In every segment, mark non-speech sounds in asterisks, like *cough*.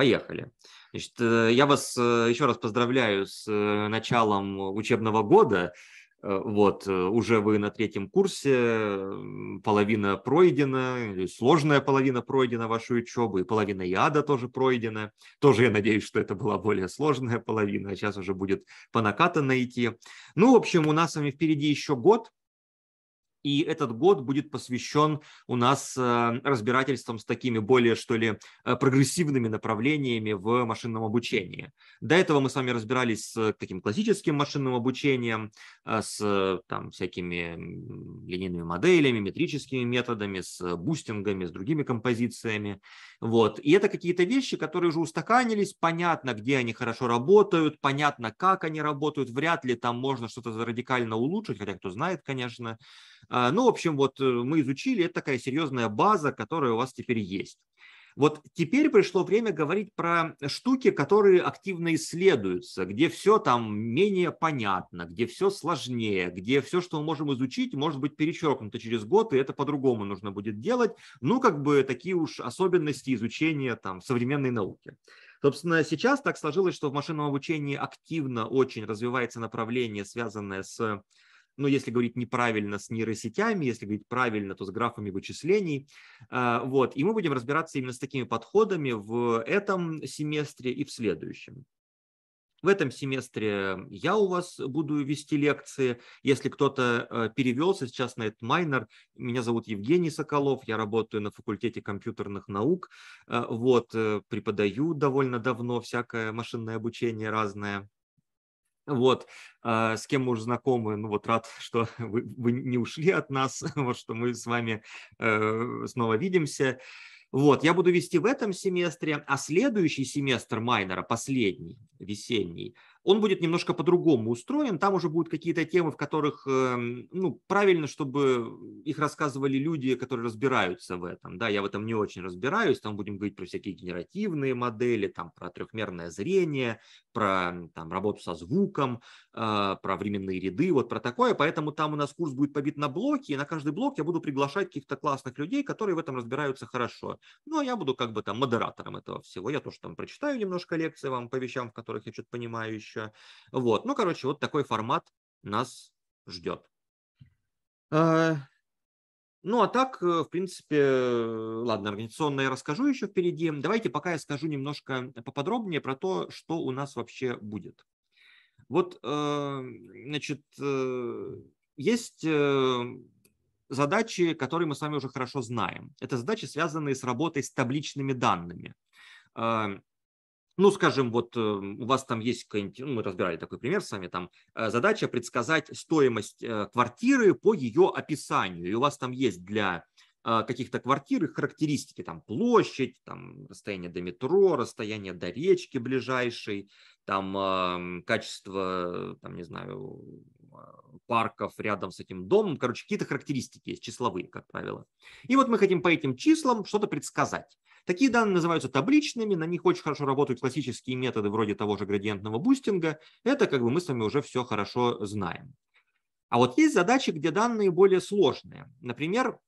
Поехали. Значит, э, я вас э, еще раз поздравляю с э, началом учебного года. Вот, уже вы на третьем курсе, половина пройдена, сложная половина пройдена вашей учебы, и половина яда тоже пройдена. Тоже я надеюсь, что это была более сложная половина, а сейчас уже будет по накатанной идти. Ну, в общем, у нас с вами впереди еще год, и этот год будет посвящен у нас э, разбирательствам с такими более, что ли, э, прогрессивными направлениями в машинном обучении. До этого мы с вами разбирались с таким классическим машинным обучением, э, с там, всякими линейными моделями, метрическими методами, с бустингами, с другими композициями. Вот. И это какие-то вещи, которые уже устаканились, понятно, где они хорошо работают, понятно, как они работают. Вряд ли там можно что-то радикально улучшить, хотя кто знает, конечно. А, ну, в общем, вот э, мы изучили, это такая серьезная база, которая у вас теперь есть. Вот теперь пришло время говорить про штуки, которые активно исследуются, где все там менее понятно, где все сложнее, где все, что мы можем изучить, может быть перечеркнуто через год, и это по-другому нужно будет делать. Ну, как бы такие уж особенности изучения там современной науки. Собственно, сейчас так сложилось, что в машинном обучении активно очень развивается направление, связанное с но если говорить неправильно с нейросетями, если говорить правильно, то с графами вычислений. А, вот. И мы будем разбираться именно с такими подходами в этом семестре и в следующем. В этом семестре я у вас буду вести лекции. Если кто-то э, перевелся сейчас на этот майнер, меня зовут Евгений Соколов, я работаю на факультете компьютерных наук, э, вот, э, преподаю довольно давно всякое машинное обучение разное. Вот, а, с кем мы уже знакомы, ну вот рад, *laughs* что вы, вы не ушли от нас, *laughs* вот что мы с вами э, снова видимся. Вот, я буду вести в этом семестре, а следующий семестр майнера, последний, весенний, он будет немножко по-другому устроен. Там уже будут какие-то темы, в которых эм, ну, правильно, чтобы их рассказывали люди, которые разбираются в этом. Да, я в этом не очень разбираюсь. Там будем говорить про всякие генеративные модели, там, про трехмерное зрение, про там, работу со звуком, э, про временные ряды, вот про такое. Поэтому там у нас курс будет побит на блоки, и на каждый блок я буду приглашать каких-то классных людей, которые в этом разбираются хорошо. Ну, а я буду как бы там модератором этого всего. Я тоже там прочитаю немножко лекции вам по вещам, в которых я что-то понимаю еще. Вот, ну, короче, вот такой формат нас ждет. А. Ну, а так, э, в принципе, ладно, организационно я расскажу еще впереди. Давайте пока я скажу немножко поподробнее про то, что у нас вообще будет. Вот, э, значит, э, есть задачи, которые мы с вами уже хорошо знаем. Это задачи, связанные с работой с табличными данными. Ну, скажем, вот эм, у вас там есть какая-нибудь, ну, мы разбирали такой пример с вами, там э, задача предсказать стоимость э, квартиры по ее описанию. И у вас там есть для э, каких-то квартир их характеристики, там площадь, там расстояние до метро, расстояние до речки ближайшей, там эм, качество, там не знаю, парков рядом с этим домом, короче, какие-то характеристики есть числовые, как правило. И вот мы хотим по этим числам что-то предсказать. Такие данные называются табличными, на них очень хорошо работают классические методы вроде того же градиентного бустинга. Это как бы мы с вами уже все хорошо знаем. А вот есть задачи, где данные более сложные. Например,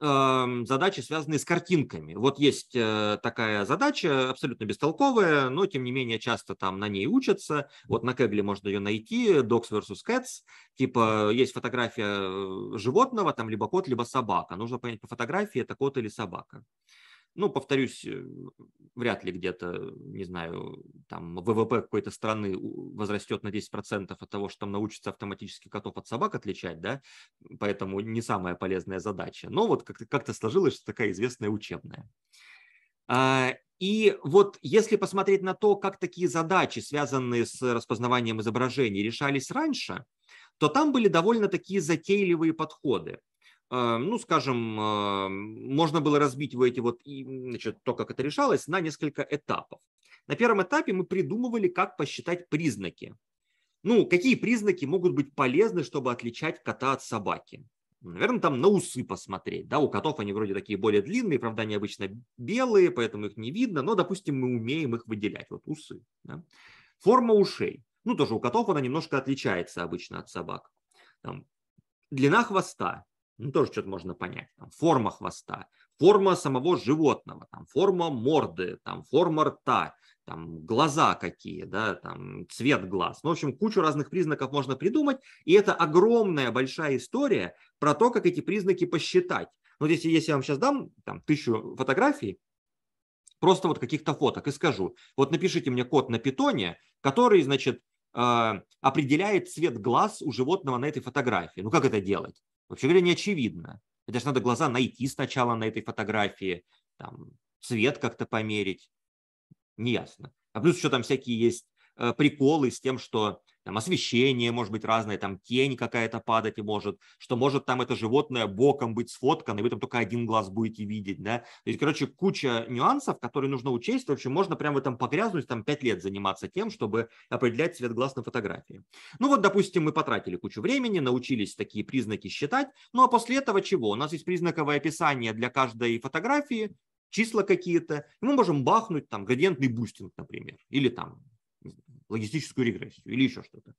эм, задачи, связанные с картинками. Вот есть э, такая задача, абсолютно бестолковая, но тем не менее часто там на ней учатся. Вот на Кегле можно ее найти, Dogs versus Cats. Типа есть фотография э, животного, там либо кот, либо собака. Нужно понять по фотографии, это кот или собака ну, повторюсь, э, вряд ли где-то, не знаю, там ВВП какой-то страны возрастет на 10% от того, что там научится автоматически котов от собак отличать, да, поэтому не самая полезная задача. Но вот как-то, как-то сложилось, что такая известная учебная. А, и вот если посмотреть на то, как такие задачи, связанные с распознаванием изображений, решались раньше, то там были довольно такие затейливые подходы. А, ну, скажем, а, можно было разбить вот эти вот, и, значит, то, как это решалось, на несколько этапов. На первом этапе мы придумывали, как посчитать признаки. Ну, какие признаки могут быть полезны, чтобы отличать кота от собаки? Наверное, там на усы посмотреть. Да, у котов они вроде такие более длинные, правда, они обычно белые, поэтому их не видно, но, допустим, мы умеем их выделять. Вот усы. Да? Форма ушей. Ну, тоже у котов она немножко отличается обычно от собак. Там, длина хвоста ну, тоже что-то можно понять. Там, форма хвоста, форма самого животного, там, форма морды, там, форма рта, там, глаза какие, да, там, цвет глаз. Ну, в общем, кучу разных признаков можно придумать, и это огромная большая история про то, как эти признаки посчитать. Ну, вот если, если я вам сейчас дам там, тысячу фотографий, просто вот каких-то фоток, и скажу, вот напишите мне код на питоне, который, значит, э, определяет цвет глаз у животного на этой фотографии. Ну, как это делать? вообще говоря, не очевидно. Это же надо глаза найти сначала на этой фотографии, там, цвет как-то померить. Неясно. А плюс еще там всякие есть Э, приколы с тем, что там освещение может быть разное, там тень какая-то падать и может, что может там это животное боком быть сфоткано, и вы там только один глаз будете видеть, да. То есть, короче, куча нюансов, которые нужно учесть. В общем, можно прямо в этом погрязнуть, там пять лет заниматься тем, чтобы определять цвет глаз на фотографии. Ну вот, допустим, мы потратили кучу времени, научились такие признаки считать, ну а после этого чего? У нас есть признаковое описание для каждой фотографии, числа какие-то, и мы можем бахнуть там градиентный бустинг, например, или там логистическую регрессию или еще что-то.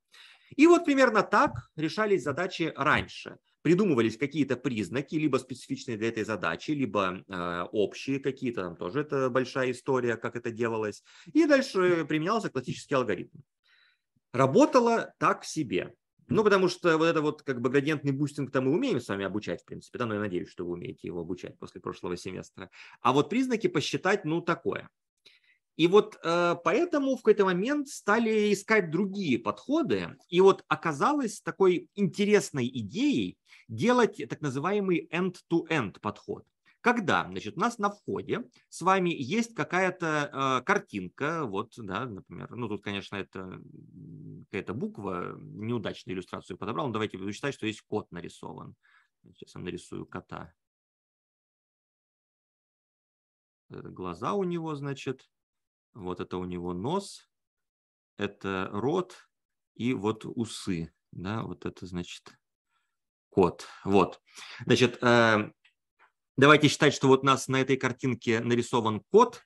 И вот примерно так решались задачи раньше. Придумывались какие-то признаки, либо специфичные для этой задачи, либо э, общие какие-то, там тоже это большая история, как это делалось. И дальше применялся классический алгоритм. Работало так себе. Ну, потому что вот это вот как бы градиентный бустинг там мы умеем с вами обучать, в принципе, да, но я надеюсь, что вы умеете его обучать после прошлого семестра. А вот признаки посчитать, ну, такое. И вот э, поэтому в какой-то момент стали искать другие подходы. И вот оказалось такой интересной идеей делать так называемый end-to-end подход. Когда, значит, у нас на входе с вами есть какая-то э, картинка, вот, да, например, ну тут, конечно, это какая-то буква, неудачную иллюстрацию подобрал, но давайте буду считать, что есть кот нарисован. Сейчас я нарисую кота. Э, глаза у него, значит, вот это у него нос, это рот и вот усы. Да, вот это значит кот. Вот. Значит, э, давайте считать, что вот у нас на этой картинке нарисован кот.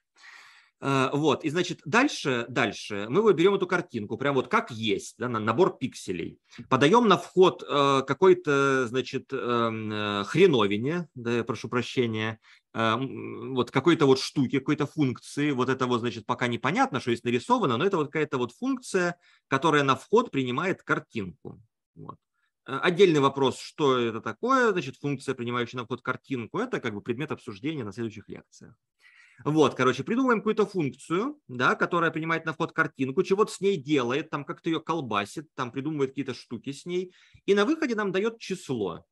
А, вот, и значит, дальше, дальше мы вот берем эту картинку, прям вот как есть, да, на набор пикселей. Подаем на вход э, какой-то, значит, эм, э, хреновине, да, прошу прощения, э, вот какой-то вот штуки, какой-то функции. Вот это вот, значит, пока непонятно, что есть нарисовано, но это вот какая-то вот функция, которая на вход принимает картинку. Вот. Отдельный вопрос, что это такое, значит, функция, принимающая на вход картинку, это как бы предмет обсуждения на следующих лекциях. Вот, короче, придумываем какую-то функцию, да, которая принимает на вход картинку, чего-то с ней делает, там как-то ее колбасит, там придумывает какие-то штуки с ней, и на выходе нам дает число.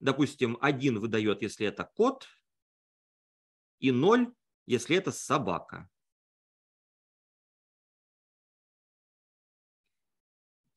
Допустим, один выдает, если это кот, и ноль, если это собака.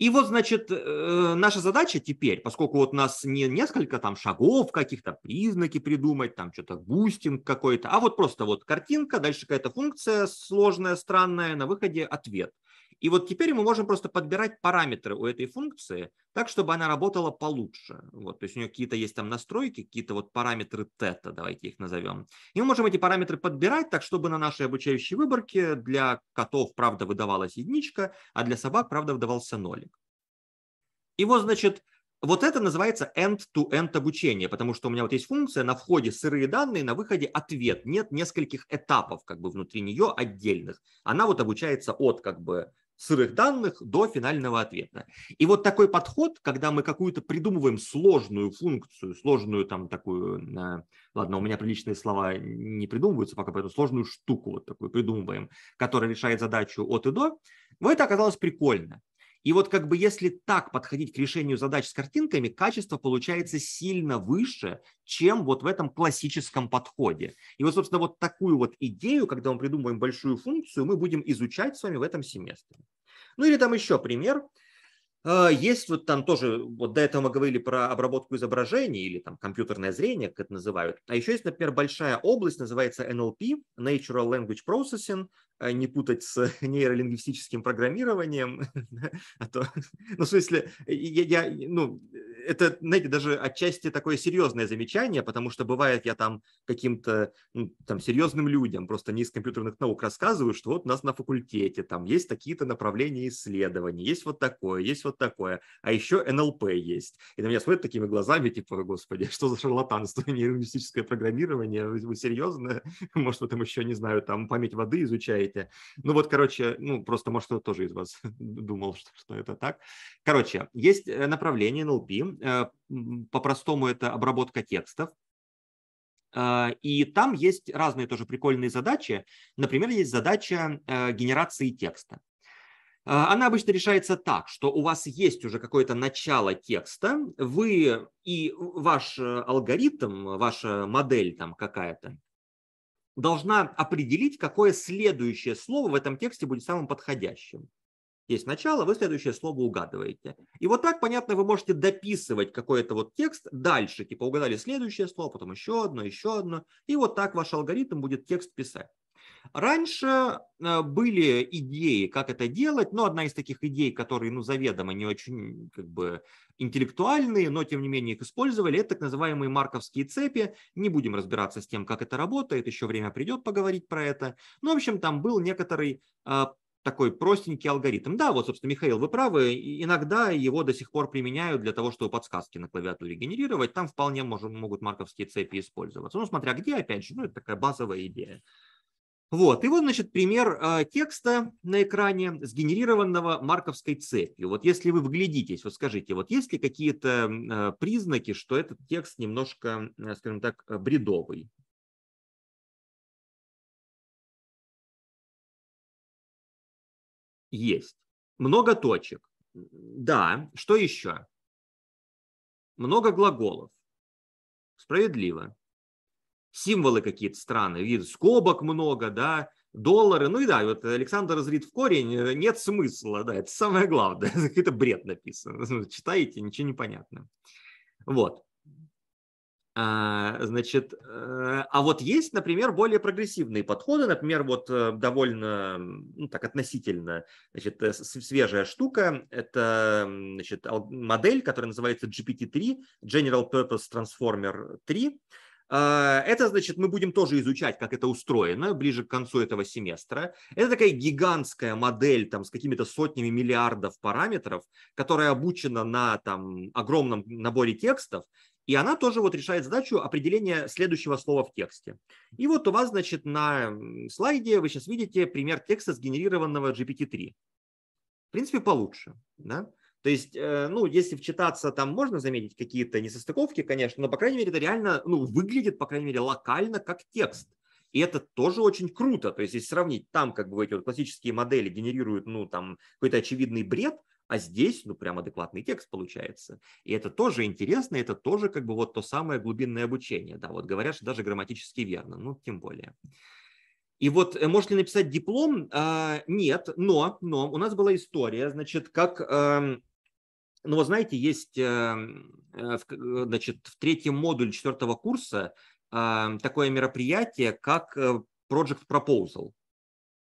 И вот, значит, э, наша задача теперь, поскольку вот у нас не несколько там шагов каких-то, признаки придумать, там что-то бустинг какой-то, а вот просто вот картинка, дальше какая-то функция сложная, странная, на выходе ответ – и вот теперь мы можем просто подбирать параметры у этой функции так, чтобы она работала получше. Вот, то есть у нее какие-то есть там настройки, какие-то вот параметры тета, давайте их назовем. И мы можем эти параметры подбирать так, чтобы на нашей обучающей выборке для котов, правда, выдавалась единичка, а для собак, правда, выдавался нолик. И вот, значит, вот это называется end-to-end -end обучение, потому что у меня вот есть функция на входе сырые данные, на выходе ответ. Нет нескольких этапов как бы внутри нее отдельных. Она вот обучается от как бы сырых данных до финального ответа. И вот такой подход, когда мы какую-то придумываем сложную функцию, сложную там такую, э, ладно, у меня приличные слова не придумываются пока, поэтому сложную штуку вот такую придумываем, которая решает задачу от и до, вот это оказалось прикольно. И вот как бы если так подходить к решению задач с картинками, качество получается сильно выше, чем вот в этом классическом подходе. И вот, собственно, вот такую вот идею, когда мы придумываем большую функцию, мы будем изучать с вами в этом семестре. Ну или там еще пример. Э, есть вот там тоже, вот до этого мы говорили про обработку изображений или там компьютерное зрение, как это называют. А еще есть, например, большая область, называется NLP, Natural Language Processing. А, не путать с *laughs* нейролингвистическим программированием, *laughs* а то, *laughs* ну, в смысле, э, я, я, ну, это, знаете, даже отчасти такое серьезное замечание, потому что бывает я там каким-то, ну, там, серьезным людям, просто не из компьютерных наук рассказываю, что вот у нас на факультете там есть такие-то направления исследований, есть вот такое, есть вот такое, а еще НЛП есть. И на меня смотрят такими глазами, типа, господи, что за шарлатанство, нейролингвистическое программирование, вы серьезно? Может, вы там еще, не знаю, там, память воды изучаете, восприятие. Ну вот, короче, ну просто, может, кто-то тоже из вас *laughs* думал, что, что это так. Короче, есть э, направление NLP, э, по-простому это обработка текстов, э, и там есть разные тоже прикольные задачи. Например, есть задача генерации текста. Она обычно решается так, что у вас есть уже какое-то начало текста, вы и ваш алгоритм, ваша модель там какая-то, должна определить, какое следующее слово в этом тексте будет самым подходящим. Есть начало, вы следующее слово угадываете. И вот так, понятно, вы можете дописывать какой-то вот текст дальше. Типа угадали следующее слово, потом еще одно, еще одно. И вот так ваш алгоритм будет текст писать. Раньше э, были идеи, как это делать, но одна из таких идей, которые, ну, заведомо не очень, как бы, интеллектуальные, но, тем не менее, их использовали, это так называемые марковские цепи. Не будем разбираться с тем, как это работает, еще время придет поговорить про это. Ну, в общем, там был некоторый э, такой простенький алгоритм. Да, вот, собственно, Михаил, вы правы, иногда его до сих пор применяют для того, чтобы подсказки на клавиатуре генерировать, там вполне может, могут марковские цепи использоваться. Ну, смотря где, опять же, ну, это такая базовая идея. Вот, и вот, значит, пример а, текста на экране, сгенерированного марковской цепью. Вот если вы вглядитесь, вот скажите, вот есть ли какие-то а, признаки, что этот текст немножко, а, скажем так, бредовый? Есть. Много точек. Да. Что еще? Много глаголов. Справедливо символы какие-то странные, вид скобок много, да, доллары. Ну и да, вот Александр зрит в корень, э, нет смысла, да, это самое главное. *laughs* Какой-то бред написан. *laughs* Ну, читаете, ничего не понятно. Вот. А, значит, э, а вот есть, например, более прогрессивные подходы, например, вот э, довольно, ну так относительно, значит, свежая штука, это, значит, модель, которая называется GPT-3, General Purpose Transformer 3, а, это значит, мы будем тоже изучать, как это устроено ближе к концу этого семестра. Это такая гигантская модель там, с какими-то сотнями миллиардов параметров, которая обучена на там, огромном наборе текстов, и она тоже вот решает задачу определения следующего слова в тексте. И вот у вас, значит, на слайде вы сейчас видите пример текста, сгенерированного GPT-3. В принципе, получше. Да? То есть, э, ну, если вчитаться, там можно заметить какие-то несостыковки, конечно, но, по крайней мере, это реально, ну, выглядит, по крайней мере, локально как текст. И это тоже очень круто. То есть, если сравнить, там как бы эти вот классические модели генерируют, ну, там, какой-то очевидный бред, а здесь, ну, прям адекватный текст получается. И это тоже интересно, это тоже как бы вот то самое глубинное обучение. Да, вот говорят, что даже грамматически верно, ну, тем более. И вот э, можете ли написать диплом? А, нет, но, но у нас была история, значит, как эм, ну, вы знаете, есть, эм, э, э, значит, в третьем модуле четвертого курса эм, такое мероприятие, как э, Project Proposal.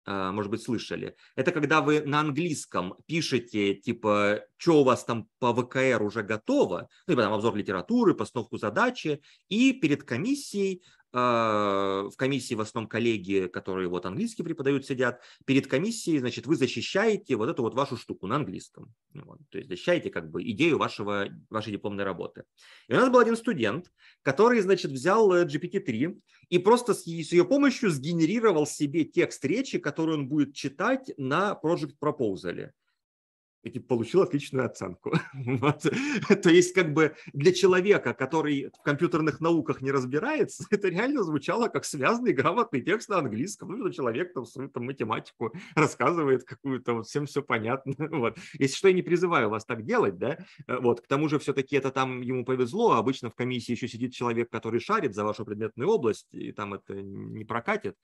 Может быть, слышали. Это когда вы на английском пишете, типа, что у вас там по ВКР уже готово, ну, и потом обзор литературы, постановку задачи, и перед комиссией а, в комиссии в основном коллеги, которые вот английский преподают, сидят, перед комиссией, значит, вы защищаете вот эту вот вашу штуку на английском. Ну вот, то есть защищаете как бы идею вашего, вашей дипломной работы. И у нас был один студент, который, значит, взял э, GPT-3 и просто с, с ее помощью сгенерировал себе текст речи, который он будет читать на Project Proposal таки типа, получил отличную оценку. *laughs* Вот. То есть как бы для человека, который в компьютерных науках не разбирается, *laughs* это реально звучало как связанный грамотный текст на английском. Ну, человек там свою там, математику рассказывает какую-то, вот всем все понятно. *laughs* Вот. Если что, я не призываю вас так делать, да, вот. К тому же все-таки это там ему повезло, обычно в комиссии еще сидит человек, который шарит за вашу предметную область, и там это не прокатит.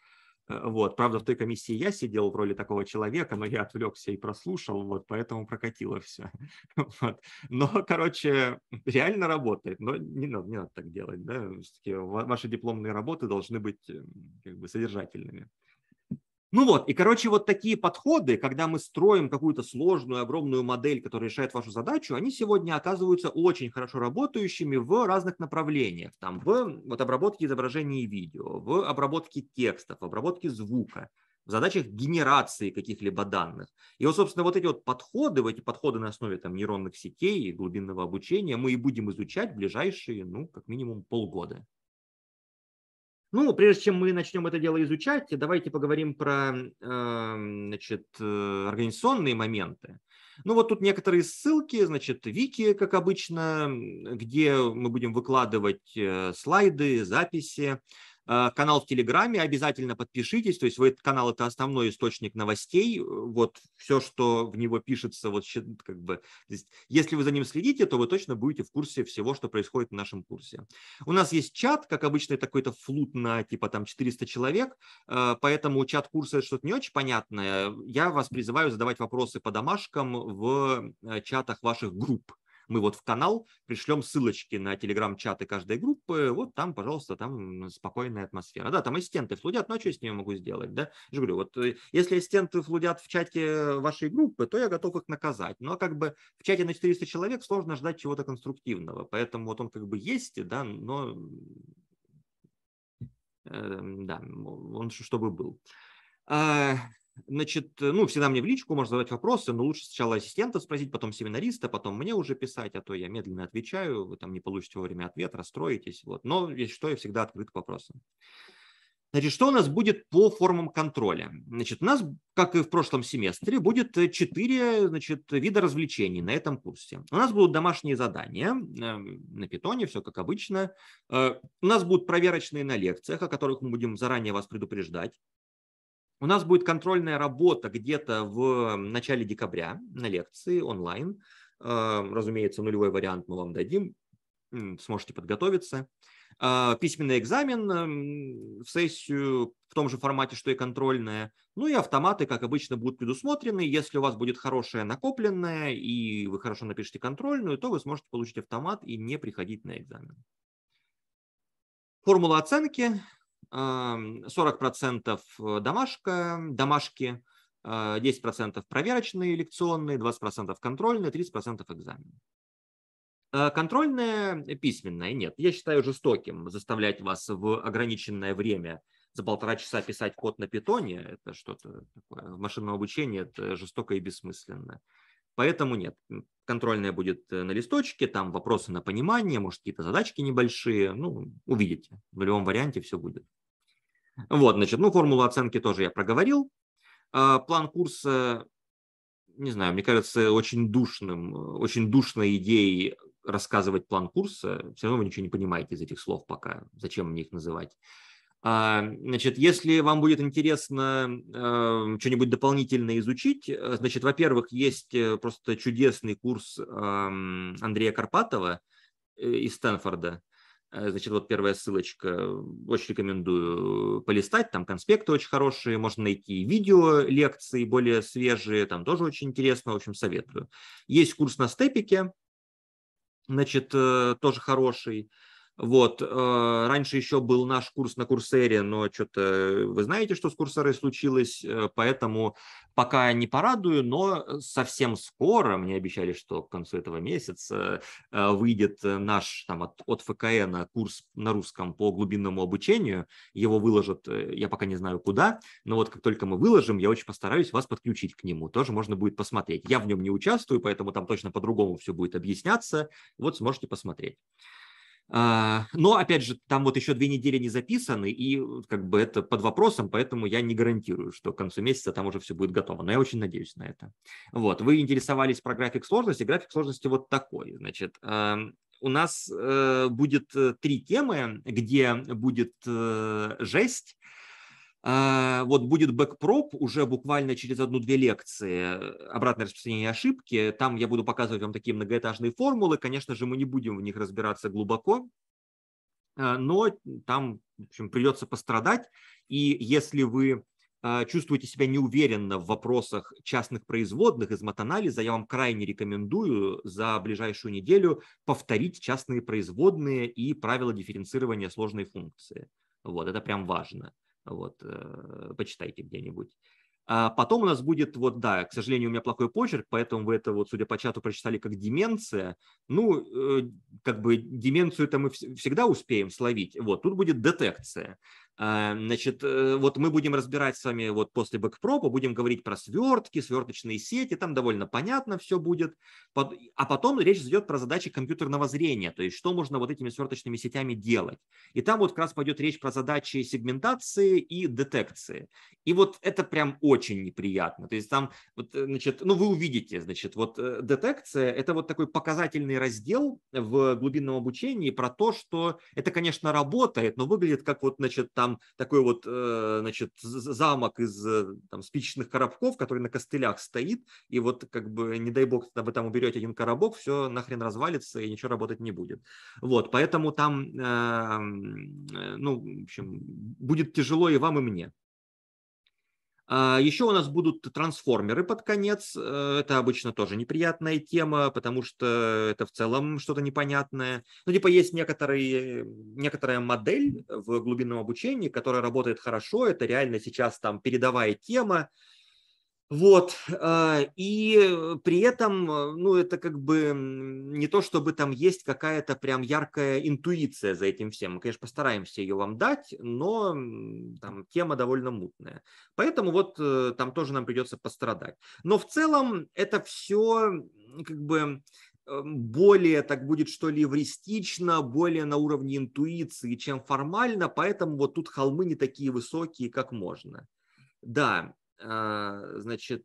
Э, вот. Правда, в той комиссии я сидел в роли такого человека, но я отвлекся и прослушал, вот, поэтому прокатило все. *laughs* Вот. Но, короче, реально работает, но не надо, не надо так делать. Да? Ваши дипломные работы должны быть эм, как бы, содержательными. Ну вот, и, короче, вот такие подходы, когда мы строим какую-то сложную, огромную модель, которая решает вашу задачу, они сегодня оказываются очень хорошо работающими в разных направлениях. Там в вот, обработке изображений и видео, в обработке текстов, в обработке звука, в задачах генерации каких-либо данных. И вот, собственно, вот эти вот подходы, вот эти подходы на основе там, нейронных сетей и глубинного обучения мы и будем изучать в ближайшие, ну, как минимум полгода. Ну, прежде чем мы начнем это дело изучать, давайте поговорим про эм, значит, э, организационные моменты. Ну вот тут некоторые ссылки, значит, вики, как обычно, где мы будем выкладывать э, слайды, записи, Э, канал в Телеграме, обязательно подпишитесь, то есть вы, канал это основной источник новостей, вот все, что в него пишется, вот как бы, есть, если вы за ним следите, то вы точно будете в курсе всего, что происходит в нашем курсе. У нас есть чат, как обычно, это какой-то флут на типа там 400 человек, э, поэтому чат курса это что-то не очень понятное. Я вас призываю задавать вопросы по домашкам в э, чатах ваших групп, мы вот в канал пришлем ссылочки на телеграм-чаты каждой группы, вот там, пожалуйста, там спокойная атмосфера. Да, там ассистенты флудят, ну а что я с ними могу сделать, да? Я же говорю, вот э, если ассистенты флудят в чате вашей группы, то я готов их наказать. Но как бы в чате на 400 человек сложно ждать чего-то конструктивного, поэтому вот он как бы есть, да, но эм, да, он чтобы был. А, Значит, э, ну, всегда мне в личку можно задавать вопросы, но лучше сначала ассистента спросить, потом семинариста, потом мне уже писать, а то я медленно отвечаю, вы там не получите вовремя ответ, расстроитесь. Вот. Но, если что, я всегда открыт к вопросам. Значит, что у нас будет по формам контроля? Значит, у нас, как и в прошлом семестре, будет э, четыре значит, вида развлечений на этом курсе. У нас будут домашние задания эм, на питоне, все как обычно. Э, у нас будут проверочные на лекциях, о которых мы будем заранее вас предупреждать. У нас будет контрольная работа где-то в начале декабря на лекции онлайн. Э, разумеется, нулевой вариант мы вам дадим, сможете подготовиться. Э, письменный экзамен в сессию в том же формате, что и контрольная. Ну и автоматы, как обычно, будут предусмотрены. Если у вас будет хорошая накопленная и вы хорошо напишете контрольную, то вы сможете получить автомат и не приходить на экзамен. Формула оценки. 40% э, домашка, домашки, 10% э, проверочные лекционные, 20% контрольные, 30% экзамены. Э, Контрольное письменное нет. Я считаю жестоким заставлять вас в ограниченное время за полтора часа писать код на питоне. Это что-то такое. В машинном обучении это жестоко и бессмысленно. Поэтому нет. Контрольное будет на листочке, там вопросы на понимание, может, какие-то задачки небольшие. Ну, увидите. В любом варианте все будет. Вот, значит, ну, формулу оценки тоже я проговорил. А, план курса, не знаю, мне кажется, очень душным, очень душной идеей рассказывать план курса. Все равно вы ничего не понимаете из этих слов пока. Зачем мне их называть? А, значит, если вам будет интересно э, что-нибудь дополнительно изучить, э, значит, во-первых, есть э, просто чудесный курс эм, Андрея Карпатова из Стэнфорда. Э, значит, вот первая ссылочка. Очень рекомендую полистать. Там конспекты очень хорошие. Можно найти видео лекции более свежие. Там тоже очень интересно. В общем, советую. Есть курс на степике. Значит, э, тоже хороший. Вот, э, раньше еще был наш курс на Курсере, но что-то вы знаете, что с Курсерой случилось, э, поэтому пока не порадую, но э, совсем скоро, мне обещали, что к концу этого месяца выйдет наш там от, от ФКН курс на русском по глубинному обучению, его выложат, я пока не знаю куда, но вот как только мы выложим, я очень постараюсь вас подключить к нему, тоже можно будет посмотреть. Я в нем не участвую, поэтому там точно по-другому все будет объясняться, вот сможете посмотреть. А, но, опять же, там вот еще две недели не записаны, и как бы это под вопросом, поэтому я не гарантирую, что к концу месяца там уже все будет готово. Но я очень надеюсь на это. Вот, вы интересовались про график сложности. График сложности вот такой. Значит, у нас э, будет э, три темы, где будет э, жесть, а, вот будет бэкпроп уже буквально через одну-две лекции э, «Обратное распространение ошибки». Там я буду показывать вам такие многоэтажные формулы. Конечно же, мы не будем в них разбираться глубоко, а, но там в общем, придется пострадать. И если вы а, чувствуете себя неуверенно в вопросах частных производных из матанализа, я вам крайне рекомендую за ближайшую неделю повторить частные производные и правила дифференцирования сложной функции. Вот, это прям важно. Вот, э, почитайте где-нибудь. А потом у нас будет, вот да, к сожалению, у меня плохой почерк, поэтому вы это, вот, судя по чату, прочитали как деменция. Ну, э, как бы деменцию это мы всегда успеем словить. Вот, тут будет детекция. Э, значит, э, вот мы будем разбирать с вами вот после бэкпропа, будем говорить про свертки, сверточные сети, там довольно понятно все будет. А потом речь идет про задачи компьютерного зрения, то есть что можно вот этими сверточными сетями делать. И там вот как раз пойдет речь про задачи сегментации и детекции. И вот это прям очень неприятно. То есть там, вот, э, значит, ну вы увидите, значит, вот детекция – это вот такой показательный раздел в глубинном обучении про то, что это, конечно, работает, но выглядит как вот, значит, там там такой вот, э, значит, замок из э, там, спичечных коробков, который на костылях стоит, и вот как бы, не дай бог, вы там уберете один коробок, все нахрен развалится и ничего работать не будет. Вот, поэтому там, э, ну, в общем, будет тяжело и вам, и мне. А, Еще у нас будут трансформеры под конец. Э, это обычно тоже неприятная тема, потому что это в целом что-то непонятное. Ну, типа есть некоторые, некоторая модель в глубинном обучении, которая работает хорошо. Это реально сейчас там передовая тема. Вот, э, и при этом, э, ну, это как бы не то, чтобы там есть какая-то прям яркая интуиция за этим всем. Мы, конечно, постараемся ее вам дать, но там тема довольно мутная. Поэтому вот э, там тоже нам придется пострадать. Но в целом это все как бы эм, более так будет что ли эвристично, более на уровне интуиции, чем формально, поэтому вот тут холмы не такие высокие, как можно. Да, а, значит,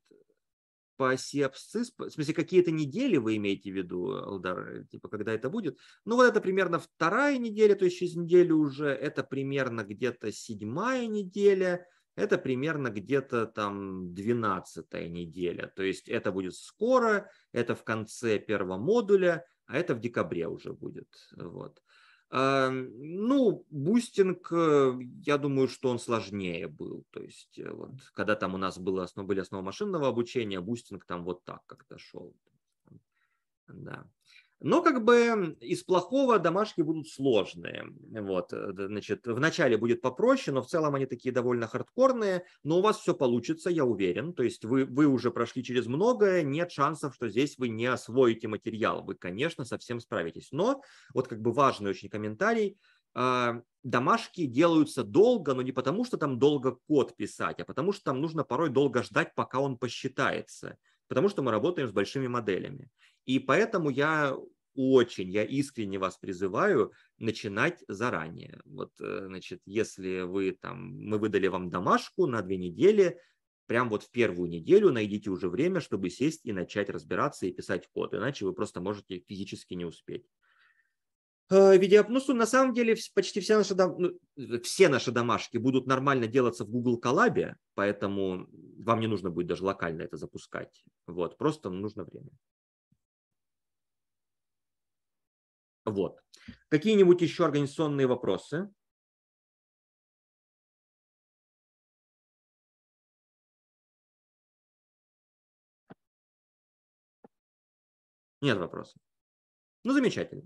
по оси абсцисс, в смысле, какие-то недели вы имеете в виду, Алдар, э, типа, когда это будет? Ну, вот это примерно вторая неделя, то есть через неделю уже, это примерно где-то седьмая неделя, это примерно где-то там двенадцатая неделя. То есть это будет скоро, это в конце первого модуля, а это в декабре уже будет. Вот. А, ну, бустинг, э, я думаю, что он сложнее был. То есть, э, вот, когда там у нас было, были основы машинного обучения, бустинг там вот так как-то шел. Да. Но как бы из плохого домашки будут сложные. Вот, э, значит, вначале будет попроще, но в целом они такие довольно хардкорные. Но у вас все получится, я уверен. То есть вы, вы уже прошли через многое, нет шансов, что здесь вы не освоите материал. Вы, конечно, совсем справитесь. Но вот как бы важный очень комментарий а, домашки делаются долго, но не потому, что там долго код писать, а потому, что там нужно порой долго ждать, пока он посчитается потому что мы работаем с большими моделями. И поэтому я очень, я искренне вас призываю начинать заранее. Вот, э, значит, если вы там, мы выдали вам домашку на две недели, прям вот в первую неделю найдите уже время, чтобы сесть и начать разбираться и писать код, иначе вы просто можете физически не успеть. Э, видеоп... ну, на самом деле почти все наши, дом... Ну, э, все наши домашки будут нормально делаться в Google Collab, поэтому вам не нужно будет даже локально это запускать. Вот, просто нужно время. Вот. Какие-нибудь еще организационные вопросы? Нет вопросов. Ну, замечательно.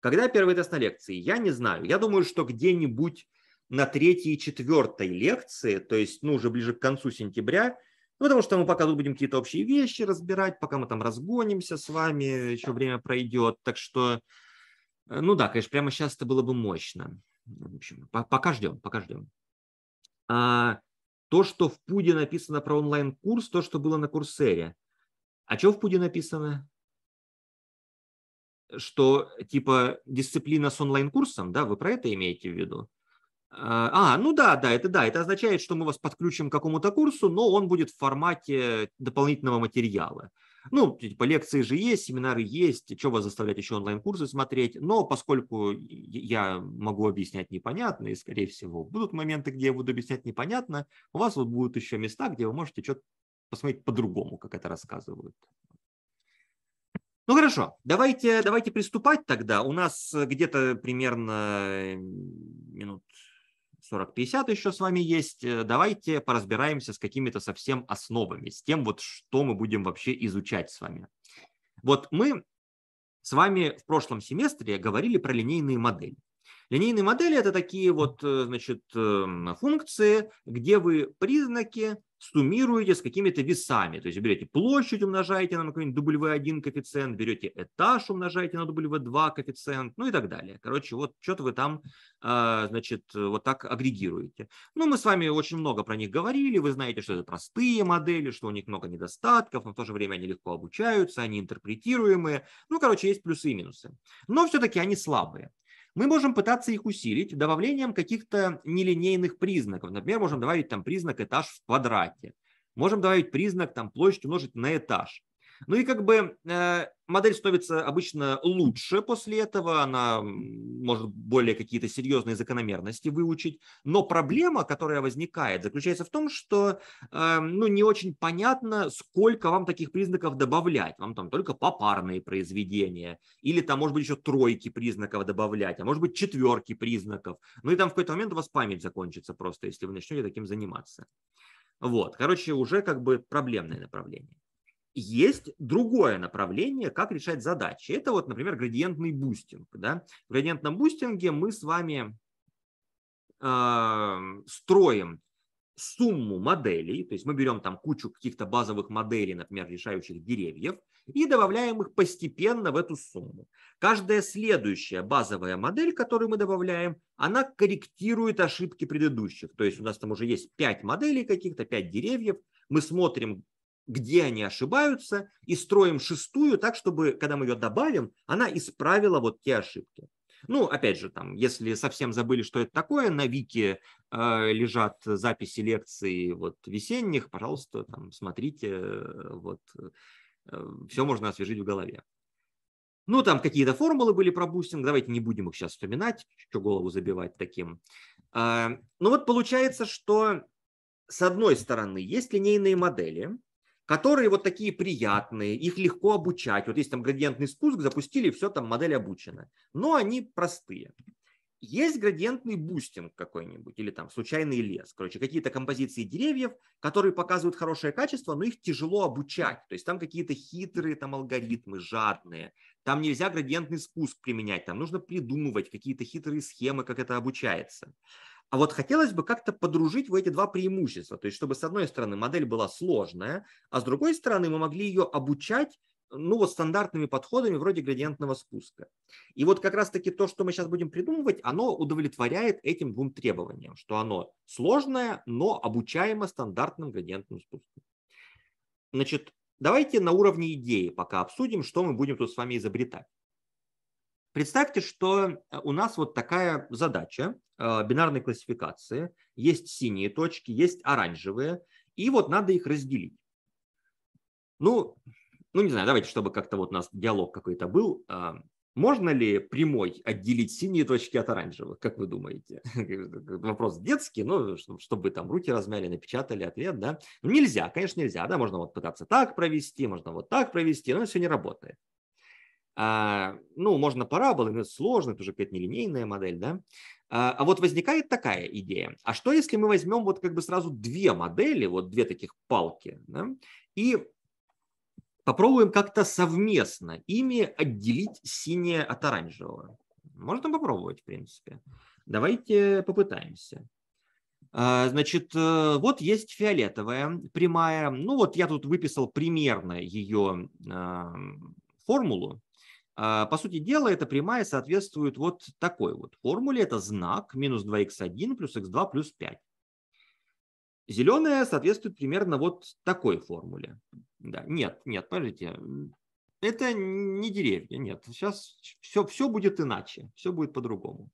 Когда первый тест на лекции? Я не знаю. Я думаю, что где-нибудь на третьей и четвертой лекции, то есть, ну, уже ближе к концу сентября, ну, потому что мы пока тут будем какие-то общие вещи разбирать, пока мы там разгонимся с вами, еще время пройдет. Так что, э, ну да, конечно, прямо сейчас это было бы мощно. Ну, в общем, пока ждем, пока ждем. А, то, что в Пуде написано про онлайн-курс, то, что было на Курсере. А что в Пуде написано? что типа дисциплина с онлайн-курсом, да, вы про это имеете в виду? А, а, ну да, да, это да, это означает, что мы вас подключим к какому-то курсу, но он будет в формате дополнительного материала. Ну, типа лекции же есть, семинары есть, что вас заставлять еще онлайн-курсы смотреть, но поскольку я могу объяснять непонятно, и, скорее всего, будут моменты, где я буду объяснять непонятно, у вас вот будут еще места, где вы можете что-то посмотреть по-другому, как это рассказывают. Ну хорошо, давайте, давайте приступать тогда. У нас э, где-то примерно минут 40-50 еще с вами есть. Э, давайте поразбираемся с какими-то совсем основами, с тем, вот что мы будем вообще изучать с вами. Вот мы с вами в прошлом семестре говорили про линейные модели. Линейные модели – это такие вот, э, значит, эм, функции, где вы признаки суммируете с какими-то весами. То есть берете площадь, умножаете на какой-нибудь W1 коэффициент, берете этаж, умножаете на W2 коэффициент, ну и так далее. Короче, вот что-то вы там, э, значит, вот так агрегируете. Ну, мы с вами очень много про них говорили, вы знаете, что это простые модели, что у них много недостатков, но в то же время они легко обучаются, они интерпретируемые. Ну, короче, есть плюсы и минусы. Но все-таки они слабые. Мы можем пытаться их усилить добавлением каких-то нелинейных признаков. Например, можем добавить там признак этаж в квадрате. Можем добавить признак там площадь умножить на этаж. Ну и как бы э, модель становится обычно лучше после этого, она может более какие-то серьезные закономерности выучить, но проблема, которая возникает, заключается в том, что э, ну, не очень понятно, сколько вам таких признаков добавлять. Вам там только попарные произведения, или там, может быть, еще тройки признаков добавлять, а может быть, четверки признаков. Ну и там в какой-то момент у вас память закончится просто, если вы начнете таким заниматься. Вот, короче, уже как бы проблемное направление. Есть другое направление, как решать задачи. Это вот, например, градиентный бустинг. Да? В градиентном бустинге мы с вами э, строим сумму моделей, то есть мы берем там кучу каких-то базовых моделей, например, решающих деревьев, и добавляем их постепенно в эту сумму. Каждая следующая базовая модель, которую мы добавляем, она корректирует ошибки предыдущих. То есть у нас там уже есть 5 моделей каких-то, 5 деревьев, мы смотрим, где они ошибаются, и строим шестую так, чтобы, когда мы ее добавим, она исправила вот те ошибки. Ну, опять же, там, если совсем забыли, что это такое, на Вики э, лежат записи лекций вот, весенних, пожалуйста, там, смотрите, э, вот, э, все можно освежить в голове. Ну, там какие-то формулы были про бустинг, давайте не будем их сейчас вспоминать, что голову забивать таким. Э, ну вот получается, что с одной стороны есть линейные модели, которые вот такие приятные, их легко обучать. Вот есть там градиентный спуск, запустили, все, там модель обучена. Но они простые. Есть градиентный бустинг какой-нибудь или там случайный лес. Короче, какие-то композиции деревьев, которые показывают хорошее качество, но их тяжело обучать. То есть там какие-то хитрые там алгоритмы, жадные. Там нельзя градиентный спуск применять, там нужно придумывать какие-то хитрые схемы, как это обучается. А вот хотелось бы как-то подружить в эти два преимущества, то есть чтобы с одной стороны модель была сложная, а с другой стороны мы могли ее обучать ну вот стандартными подходами вроде градиентного спуска. И вот как раз-таки то, что мы сейчас будем придумывать, оно удовлетворяет этим двум требованиям, что оно сложное, но обучаемо стандартным градиентным спуском. Значит, давайте на уровне идеи пока обсудим, что мы будем тут с вами изобретать. Представьте, что э, у нас вот такая задача э, бинарной классификации. Есть синие точки, есть оранжевые, и вот надо их разделить. Ну, ну не знаю, давайте, чтобы как-то вот у нас диалог какой-то был. А, можно ли прямой отделить синие точки от оранжевых, как вы думаете? *laughs* Вопрос детский, но ну, чтобы там руки размяли, напечатали ответ, да? Ну, нельзя, конечно, нельзя, да, можно вот пытаться так провести, можно вот так провести, но все не работает. А, ну, можно параболы, но это сложно, это уже опять нелинейная модель, да. А, а вот возникает такая идея. А что, если мы возьмем вот как бы сразу две модели, вот две таких палки, да, и попробуем как-то совместно ими отделить синее от оранжевого? Можно попробовать, в принципе. Давайте попытаемся. А, значит, э, вот есть фиолетовая прямая. Ну вот я тут выписал примерно ее а, формулу. А, по сути дела, эта прямая соответствует вот такой вот формуле. Это знак минус 2х1 плюс х2 плюс 5. Зеленая соответствует примерно вот такой формуле. Да, нет, нет, подождите. Это не деревья, нет. Сейчас все, все будет иначе, все будет по-другому.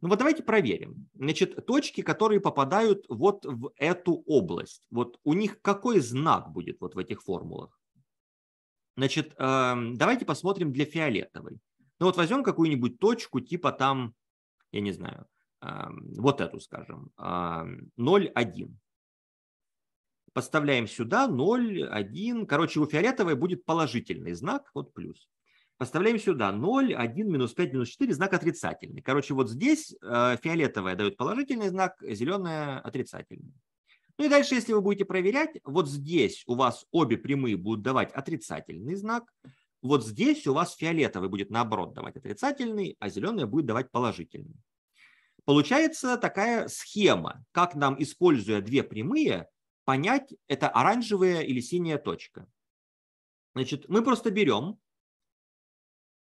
Ну вот давайте проверим. Значит, точки, которые попадают вот в эту область, вот у них какой знак будет вот в этих формулах? Значит, давайте посмотрим для фиолетовой. Ну вот возьмем какую-нибудь точку типа там, я не знаю, вот эту, скажем, 0,1. Подставляем сюда 0,1. Короче, у фиолетовой будет положительный знак, вот плюс. Поставляем сюда 0, 1, минус 5, минус 4, знак отрицательный. Короче, вот здесь э, фиолетовая дает положительный знак, зеленая отрицательный. Ну и дальше, если вы будете проверять, вот здесь у вас обе прямые будут давать отрицательный знак, вот здесь у вас фиолетовый будет наоборот давать отрицательный, а зеленый будет давать положительный. Получается такая схема, как нам, используя две прямые, понять, это оранжевая или синяя точка. Значит, мы просто берем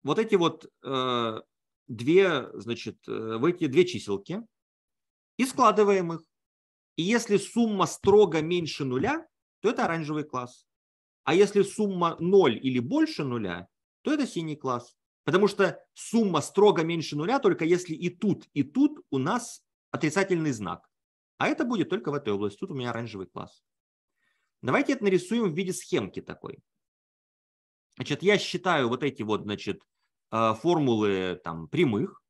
вот эти вот э, две, значит, э, эти две чиселки и складываем их. И если сумма строго меньше нуля, то это оранжевый класс. А если сумма 0 или больше нуля, то это синий класс. Потому что сумма строго меньше нуля, только если и тут, и тут у нас отрицательный знак. А это будет только в этой области. Тут у меня оранжевый класс. Давайте это нарисуем в виде схемки такой. Значит, я считаю вот эти вот, значит, э, формулы там прямых,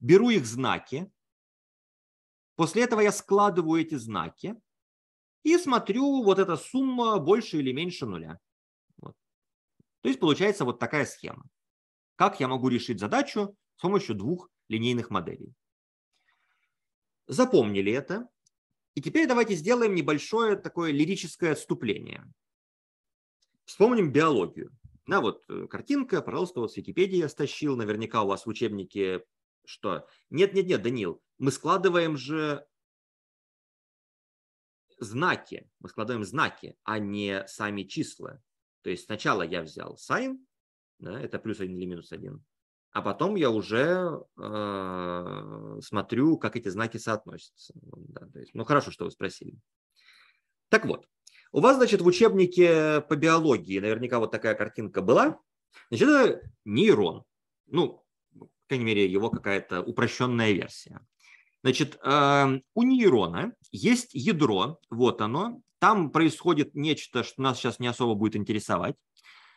беру их знаки, После этого я складываю эти знаки и смотрю, вот эта сумма больше или меньше нуля. Вот. То есть получается вот такая схема. Как я могу решить задачу с помощью двух линейных моделей. Запомнили это. И теперь давайте сделаем небольшое такое лирическое отступление. Вспомним биологию. На вот э, картинка, пожалуйста, вот с Википедии я стащил. Наверняка у вас в учебнике что? Нет, нет, нет, Данил, мы складываем же знаки, мы складываем знаки, а не сами числа. То есть сначала я взял сайн, да, это плюс один или минус один, а потом я уже э, смотрю, как эти знаки соотносятся. Да, то есть, ну хорошо, что вы спросили. Так вот, у вас, значит, в учебнике по биологии наверняка вот такая картинка была. Значит, это нейрон. Ну, по крайней мере, его какая-то упрощенная версия. Значит, эм, у нейрона есть ядро, вот оно, там происходит нечто, что нас сейчас не особо будет интересовать,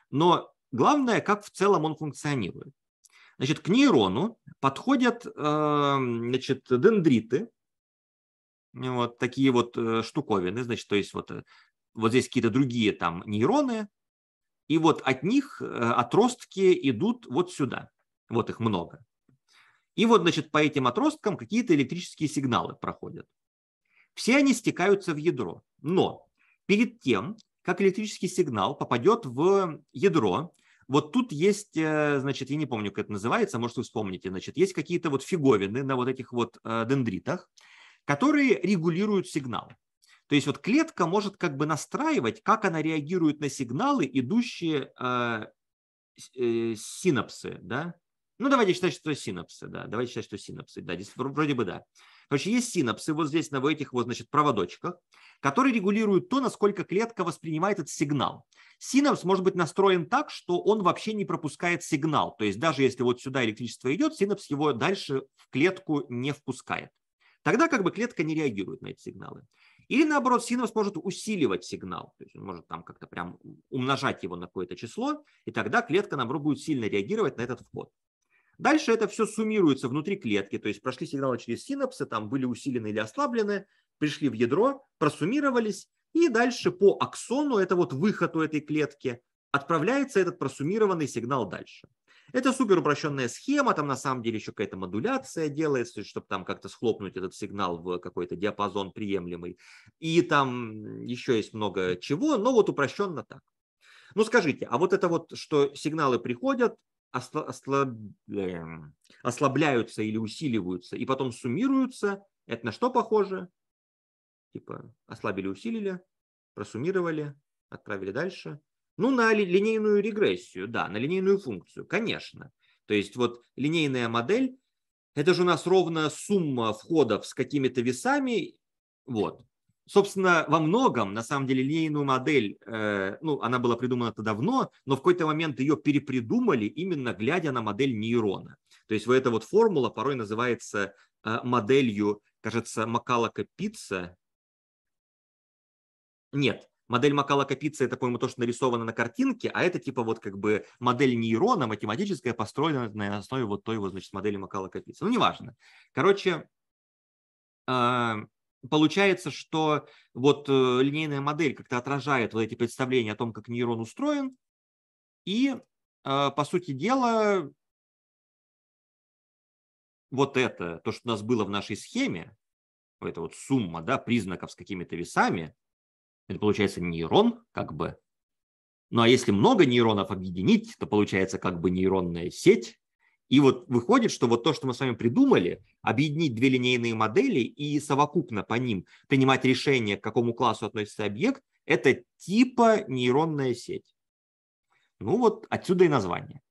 но главное, как в целом он функционирует. Значит, к нейрону подходят эм, значит, дендриты, вот такие вот э, штуковины, значит, то есть вот, э, вот здесь какие-то другие там нейроны, и вот от них э, отростки идут вот сюда, вот их много. И вот, значит, по этим отросткам какие-то электрические сигналы проходят. Все они стекаются в ядро. Но перед тем, как электрический сигнал попадет в ядро, вот тут есть, э, значит, я не помню, как это называется, может, вы вспомните, значит, есть какие-то вот фиговины на вот этих вот э, дендритах, которые регулируют сигнал. То есть вот клетка может как бы настраивать, как она реагирует на сигналы, идущие э, э, синапсы, да, ну, давайте считать, что синапсы, да. Давайте считать, что синапсы, да. Здесь вроде бы да. Короче, есть синапсы вот здесь, на вот этих вот, значит, проводочках, которые регулируют то, насколько клетка воспринимает этот сигнал. Синапс может быть настроен так, что он вообще не пропускает сигнал. То есть даже если вот сюда электричество идет, синапс его дальше в клетку не впускает. Тогда как бы клетка не реагирует на эти сигналы. Или наоборот, синапс может усиливать сигнал, то есть он может там как-то прям умножать его на какое-то число, и тогда клетка, наоборот, будет сильно реагировать на этот вход. Дальше это все суммируется внутри клетки, то есть прошли сигналы через синапсы, там были усилены или ослаблены, пришли в ядро, просуммировались, и дальше по аксону, это вот выход у этой клетки, отправляется этот просуммированный сигнал дальше. Это супер упрощенная схема, там на самом деле еще какая-то модуляция делается, чтобы там как-то схлопнуть этот сигнал в какой-то диапазон приемлемый. И там еще есть много чего, но вот упрощенно так. Ну скажите, а вот это вот, что сигналы приходят, Э, ослабляются или усиливаются, и потом суммируются. Это на что похоже? Типа ослабили, усилили, просуммировали, отправили дальше. Ну, на линейную регрессию, да, на линейную функцию, конечно. То есть вот линейная модель, это же у нас ровно сумма входов с какими-то весами, вот собственно, во многом, на самом деле, линейную модель, э, ну, она была придумана -то давно, но в какой-то момент ее перепридумали, именно глядя на модель нейрона. То есть вот эта вот формула порой называется э, моделью, кажется, Макалака Пицца. Нет, модель Макалака Пицца, это, по-моему, то, что нарисовано на картинке, а это типа вот как бы модель нейрона математическая, построенная на основе вот той вот, значит, модели Макалака Пицца. Ну, неважно. Короче, э, получается, что вот э, линейная модель как-то отражает вот эти представления о том, как нейрон устроен, и, э, по сути дела, вот это, то, что у нас было в нашей схеме, это вот сумма да, признаков с какими-то весами, это получается нейрон как бы. Ну а если много нейронов объединить, то получается как бы нейронная сеть, и вот выходит, что вот то, что мы с вами придумали, объединить две линейные модели и совокупно по ним принимать решение, к какому классу относится объект, это типа нейронная сеть. Ну вот отсюда и название.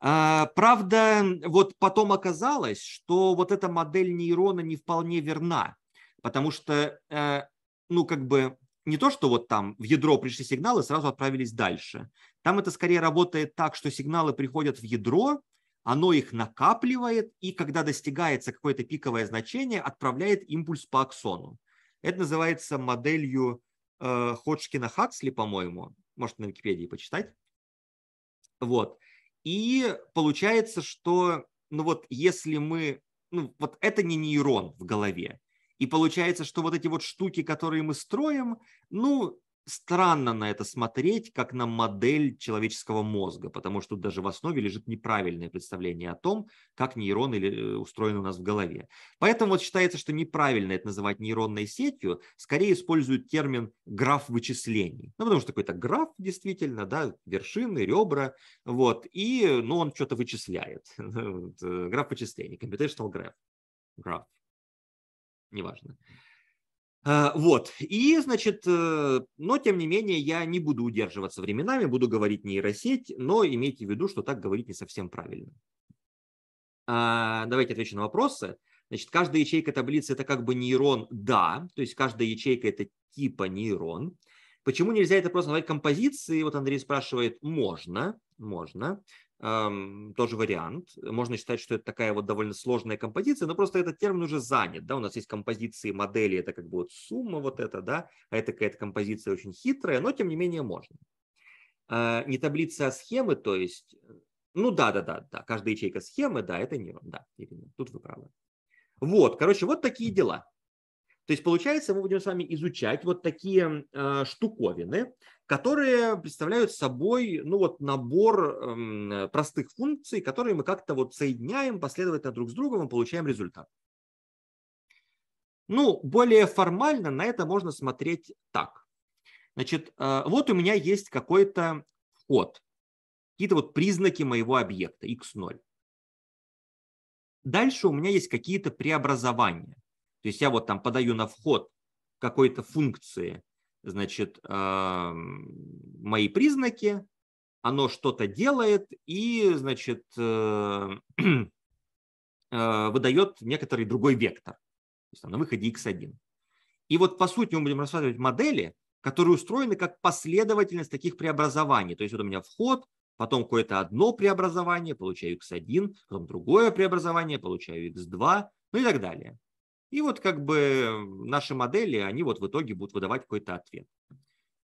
А, правда, вот потом оказалось, что вот эта модель нейрона не вполне верна, потому что, э, ну как бы не то, что вот там в ядро пришли сигналы, сразу отправились дальше. Там это скорее работает так, что сигналы приходят в ядро, оно их накапливает и, когда достигается какое-то пиковое значение, отправляет импульс по аксону. Это называется моделью э, Ходжкина-Хаксли, по-моему. Можете на Википедии почитать. Вот. И получается, что ну вот если мы... Ну, вот это не нейрон в голове. И получается, что вот эти вот штуки, которые мы строим, ну, странно на это смотреть, как на модель человеческого мозга, потому что тут даже в основе лежит неправильное представление о том, как нейроны э, устроены у нас в голове. Поэтому вот считается, что неправильно это называть нейронной сетью, скорее используют термин граф вычислений. Ну, потому что какой-то граф действительно, да, вершины, ребра, вот, и, ну, он что-то вычисляет. *laughs* Ну, э, граф вычислений, computational graph, граф, неважно. А, вот. И, значит, э, но тем не менее я не буду удерживаться временами, буду говорить нейросеть, но имейте в виду, что так говорить не совсем правильно. А, давайте отвечу на вопросы. Значит, каждая ячейка таблицы это как бы нейрон, да, то есть каждая ячейка это типа нейрон. Почему нельзя это просто назвать композицией? Вот Андрей спрашивает, можно, можно тоже вариант. Можно считать, что это такая вот довольно сложная композиция, но просто этот термин уже занят. Да? У нас есть композиции модели, это как бы вот сумма вот эта, да, а это какая-то композиция очень хитрая, но тем не менее можно. А, не таблица а схемы, то есть, ну да, да, да, да, каждая ячейка схемы, да, это нейрон, да, Ирина, тут вы правы. Вот, короче, вот такие дела. То есть, получается, мы будем с вами изучать вот такие э, штуковины, которые представляют собой ну вот набор эм, э, простых функций, которые мы как-то вот соединяем последовательно друг с другом и получаем результат. Ну, более формально на это можно смотреть так. Значит, э, вот у меня есть какой-то вход, какие-то вот признаки моего объекта x0. Дальше у меня есть какие-то преобразования. То есть я вот там подаю на вход какой-то функции значит, мои признаки, оно что-то делает и, значит, э, *clears throat* э, выдает некоторый другой вектор, то есть там, на выходе x1. И вот, по сути, мы будем рассматривать модели, которые устроены как последовательность таких преобразований. То есть вот у меня вход, потом какое-то одно преобразование, получаю x1, потом другое преобразование, получаю x2, ну и так далее. И вот как бы наши модели, они вот в итоге будут выдавать какой-то ответ. То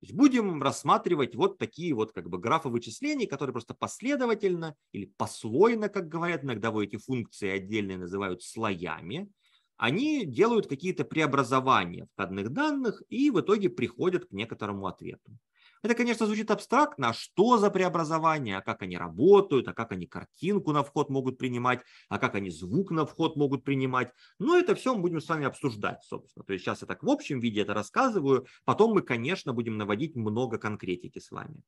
есть будем рассматривать вот такие вот как бы графы вычислений, которые просто последовательно или послойно, как говорят, иногда вот эти функции отдельные называют слоями, они делают какие-то преобразования входных данных и в итоге приходят к некоторому ответу. Это, конечно, звучит абстрактно, а что за преобразования? а как они работают, а как они картинку на вход могут принимать, а как они звук на вход могут принимать. Но ну, это все мы будем с вами обсуждать, собственно. То есть сейчас я так в общем виде это рассказываю, потом мы, конечно, будем наводить много конкретики с вами.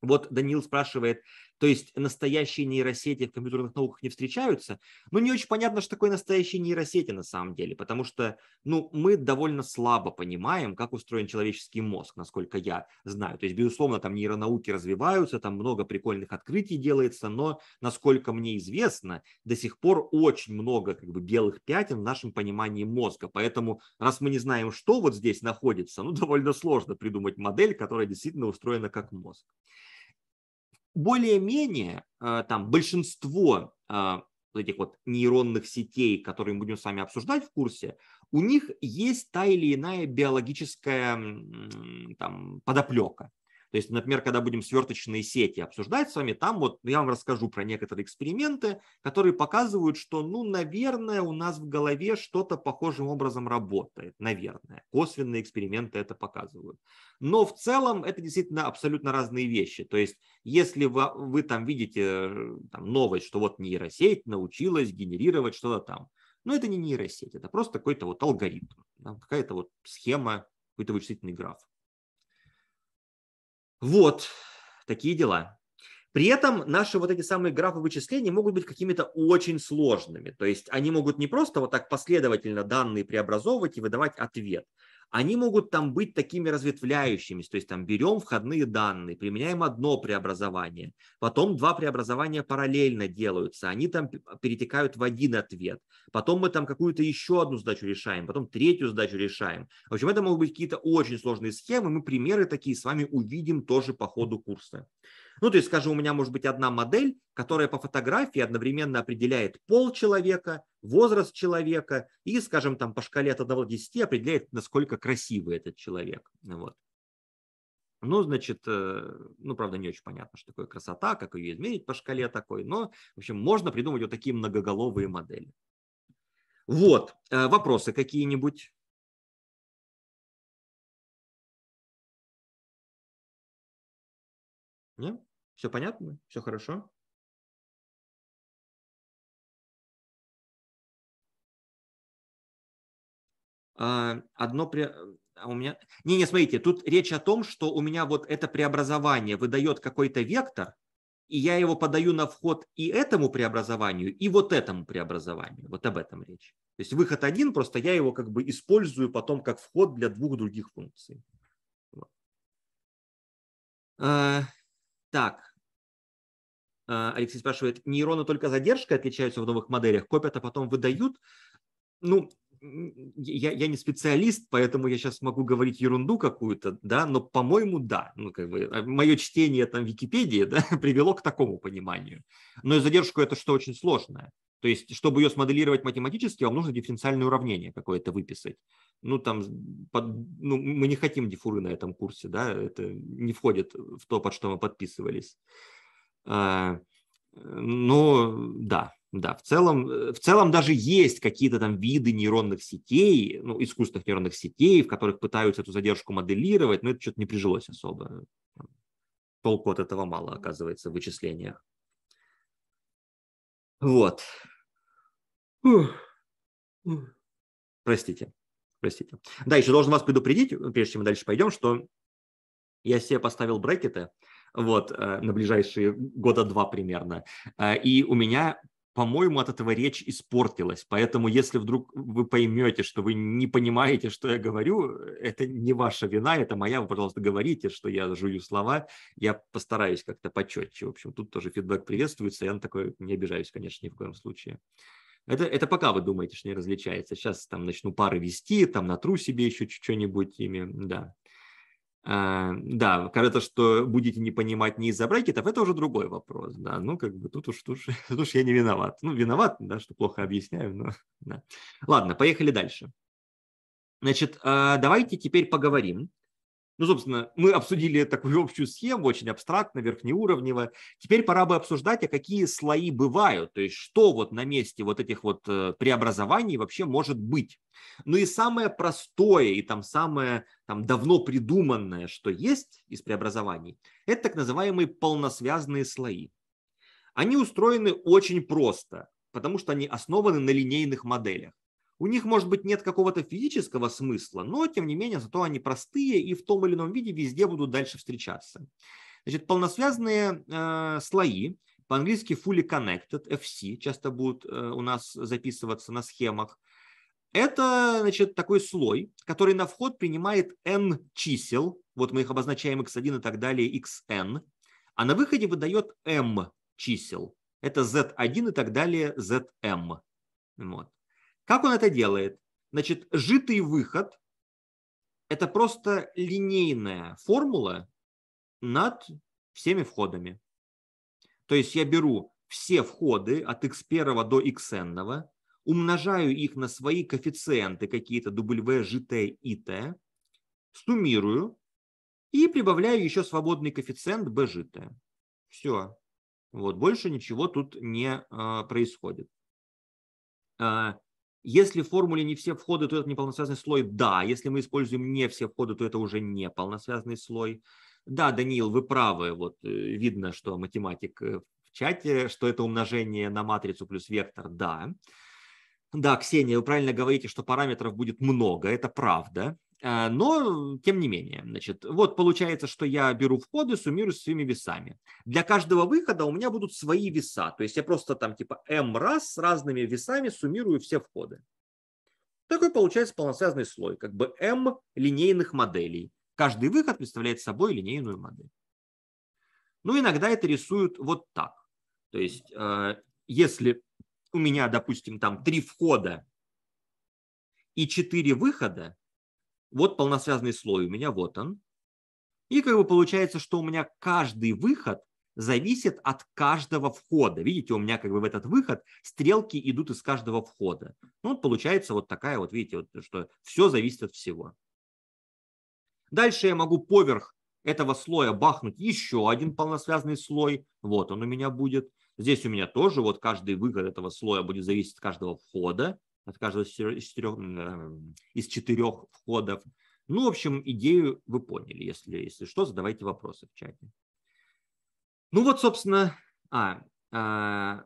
Вот Даниил спрашивает, то есть настоящие нейросети в компьютерных науках не встречаются. Но не очень понятно, что такое настоящие нейросети на самом деле, потому что ну, мы довольно слабо понимаем, как устроен человеческий мозг, насколько я знаю. То есть, безусловно, там нейронауки развиваются, там много прикольных открытий делается, но, насколько мне известно, до сих пор очень много как бы, белых пятен в нашем понимании мозга. Поэтому, раз мы не знаем, что вот здесь находится, ну, довольно сложно придумать модель, которая действительно устроена как мозг более-менее э, там большинство э, этих вот нейронных сетей, которые мы будем с вами обсуждать в курсе, у них есть та или иная биологическая там, подоплека. То есть, например, когда будем сверточные сети обсуждать с вами, там вот я вам расскажу про некоторые эксперименты, которые показывают, что, ну, наверное, у нас в голове что-то похожим образом работает, наверное. Косвенные эксперименты это показывают. Но в целом это действительно абсолютно разные вещи. То есть, если вы, вы там видите э, там, новость, что вот нейросеть научилась генерировать что-то там, но ну, это не нейросеть, это просто какой-то вот алгоритм, какая-то вот схема, какой-то вычислительный граф. Вот такие дела. При этом наши вот эти самые графы вычислений могут быть какими-то очень сложными. То есть они могут не просто вот так последовательно данные преобразовывать и выдавать ответ. Они могут там быть такими разветвляющимися, то есть там берем входные данные, применяем одно преобразование, потом два преобразования параллельно делаются, они там перетекают в один ответ, потом мы там какую-то еще одну задачу решаем, потом третью задачу решаем. В общем, это могут быть какие-то очень сложные схемы, мы примеры такие с вами увидим тоже по ходу курса. Ну, то есть, скажем, у меня может быть одна модель, которая по фотографии одновременно определяет пол человека, возраст человека и, скажем, там по шкале от 1 до 10 определяет, насколько красивый этот человек. Вот. Ну, значит, э, ну, правда, не очень понятно, что такое красота, как ее измерить по шкале такой, но, в общем, можно придумать вот такие многоголовые модели. Вот, э, вопросы какие-нибудь? Нет? Все понятно? Все хорошо? А, одно пре... а у меня... Не, не, смотрите, тут речь о том, что у меня вот это преобразование выдает какой-то вектор, и я его подаю на вход и этому преобразованию, и вот этому преобразованию. Вот об этом речь. То есть выход один, просто я его как бы использую потом как вход для двух других функций. Вот. А, так, а, Алексей спрашивает, нейроны только задержкой отличаются в новых моделях, копят, а потом выдают? Ну, я, я не специалист, поэтому я сейчас могу говорить ерунду какую-то, да, но, по-моему, да. Ну, как бы, а, мое чтение там Википедии *laughs* да, привело к такому пониманию. Но и задержку это что очень сложное. То есть, чтобы ее смоделировать математически, вам нужно дифференциальное уравнение какое-то выписать. Ну, там, под, ну, мы не хотим дифуры на этом курсе, да, это не входит в то, под что мы подписывались. А, ну, да, да, в целом, в целом даже есть какие-то там виды нейронных сетей, ну, искусственных нейронных сетей, в которых пытаются эту задержку моделировать, но это что-то не прижилось особо. Толку от этого мало, оказывается, в вычислениях. Вот. Простите, простите. Да, еще должен вас предупредить, прежде чем мы дальше пойдем, что я себе поставил брекеты вот, э, на ближайшие года два примерно. Э, и у меня по-моему, от этого речь испортилась. Поэтому, если вдруг вы поймете, что вы не понимаете, что я говорю, это не ваша вина, это моя. Вы, пожалуйста, говорите, что я жую слова. Я постараюсь как-то почетче. В общем, тут тоже фидбэк приветствуется. Я на такое не обижаюсь, конечно, ни в коем случае. Это, это пока вы думаете, что не различается. Сейчас там начну пары вести, там натру себе еще что-нибудь ими, да. А, да, кажется, что будете не понимать не из-за брекетов, это уже другой вопрос, да, ну, как бы тут уж, тут уж, *laughs* тут уж я не виноват. Ну, виноват, да, что плохо объясняю, но, *laughs* да. Ладно, поехали дальше. Значит, а, давайте теперь поговорим ну, собственно, мы обсудили такую общую схему, очень абстрактно, верхнеуровнево. Теперь пора бы обсуждать, а какие слои бывают, то есть что вот на месте вот этих вот э, преобразований вообще может быть. Ну и самое простое и там самое там, давно придуманное, что есть из преобразований, это так называемые полносвязанные слои. Они устроены очень просто, потому что они основаны на линейных моделях. У них, может быть, нет какого-то физического смысла, но, тем не менее, зато они простые и в том или ином виде везде будут дальше встречаться. Значит, полносвязные э, слои, по-английски fully connected, FC, часто будут э, у нас записываться на схемах. Это, значит, такой слой, который на вход принимает n чисел, вот мы их обозначаем x1 и так далее, xn, а на выходе выдает m чисел. Это z1 и так далее, zm. Вот. Как он это делает? Значит, житый выход – это просто линейная формула над всеми входами. То есть я беру все входы от x1 до xn, умножаю их на свои коэффициенты, какие-то w, gt, it, суммирую и прибавляю еще свободный коэффициент b bgt. Все. Вот, больше ничего тут не э, происходит. А, если в формуле не все входы, то это неполносвязный слой. Да, если мы используем не все входы, то это уже не полносвязный слой. Да, Даниил, вы правы. Вот э, видно, что математик э, в чате, что это умножение на матрицу плюс вектор. Да. Да, Ксения, вы правильно говорите, что параметров будет много, это правда. А, но, тем не менее, значит, вот получается, что я беру входы, суммирую своими весами. Для каждого выхода у меня будут свои веса. То есть я просто там типа m раз с разными весами суммирую все входы. Такой получается полносвязный слой, как бы m линейных моделей. Каждый выход представляет собой линейную модель. Ну, иногда это рисуют вот так. То есть, а, если у меня, допустим, там три входа и четыре выхода, вот полносвязный слой у меня, вот он. И как бы получается, что у меня каждый выход зависит от каждого входа. Видите, у меня как бы в этот выход стрелки идут из каждого входа. Ну, вот получается вот такая вот, видите, вот, что все зависит от всего. Дальше я могу поверх этого слоя бахнуть еще один полносвязный слой. Вот он у меня будет. Здесь у меня тоже вот каждый выход этого слоя будет зависеть от каждого входа от каждого из четырех, из четырех входов. Ну, в общем, идею вы поняли. Если, если что, задавайте вопросы в чате. Ну вот, собственно, а, а,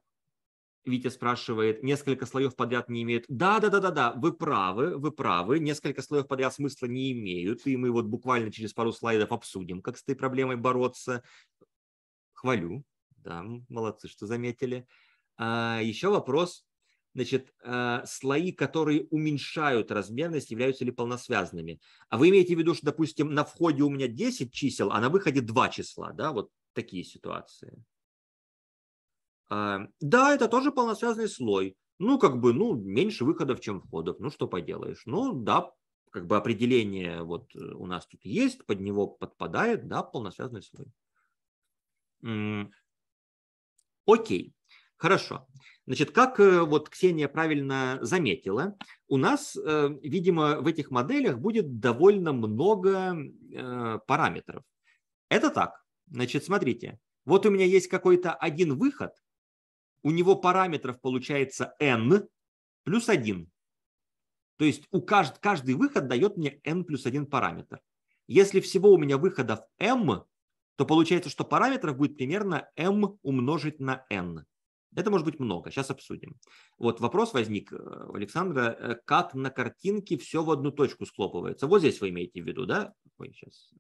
Витя спрашивает, несколько слоев подряд не имеют. Да, да, да, да, да, вы правы, вы правы. Несколько слоев подряд смысла не имеют. И мы вот буквально через пару слайдов обсудим, как с этой проблемой бороться. Хвалю. Да, молодцы, что заметили. А, еще вопрос значит, а, слои, которые уменьшают размерность, являются ли полносвязанными. А вы имеете в виду, что, допустим, на входе у меня 10 чисел, а на выходе 2 числа, да, вот такие ситуации. А, да, это тоже полносвязанный слой. Ну, как бы, ну, меньше выходов, чем входов. Ну, что поделаешь. Ну, да, как бы определение вот э, у нас тут есть, под него подпадает, да, полносвязанный слой. Окей, хорошо. Значит, как э, вот Ксения правильно заметила, у нас, э, видимо, в этих моделях будет довольно много э, параметров. Это так. Значит, смотрите, вот у меня есть какой-то один выход, у него параметров получается n плюс 1. То есть у кажд, каждый выход дает мне n плюс 1 параметр. Если всего у меня выходов m, то получается, что параметров будет примерно m умножить на n. Это может быть много, сейчас обсудим. Вот вопрос возник э, у Александра, э, как на картинке все в одну точку схлопывается. Вот здесь вы имеете в виду, да? Ой, сейчас.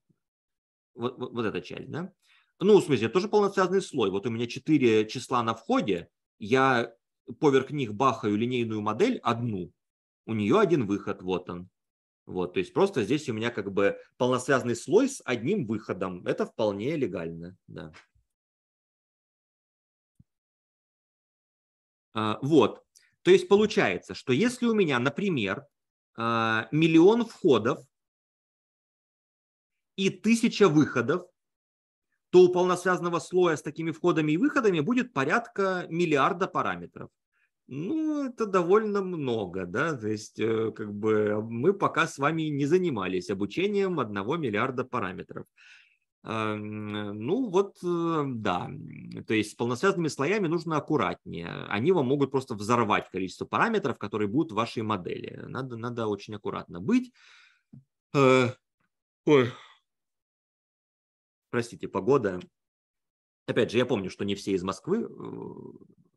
Вот, вот, вот эта часть, да? Ну, в смысле, тоже полноценный слой. Вот у меня четыре числа на входе, я поверх них бахаю линейную модель одну, у нее один выход, вот он. Вот, то есть просто здесь у меня как бы полносвязанный слой с одним выходом. Это вполне легально, да. А, вот. То есть получается, что если у меня, например, а, миллион входов и тысяча выходов, то у полносвязанного слоя с такими входами и выходами будет порядка миллиарда параметров. Ну, это довольно много, да, то есть э, как бы мы пока с вами не занимались обучением одного миллиарда параметров. А, ну вот, э, да, то есть с полносвязанными слоями нужно аккуратнее. Они вам могут просто взорвать количество параметров, которые будут в вашей модели. Надо, надо очень аккуратно быть. Э, Ой. Простите, погода. Опять же, я помню, что не все из Москвы э,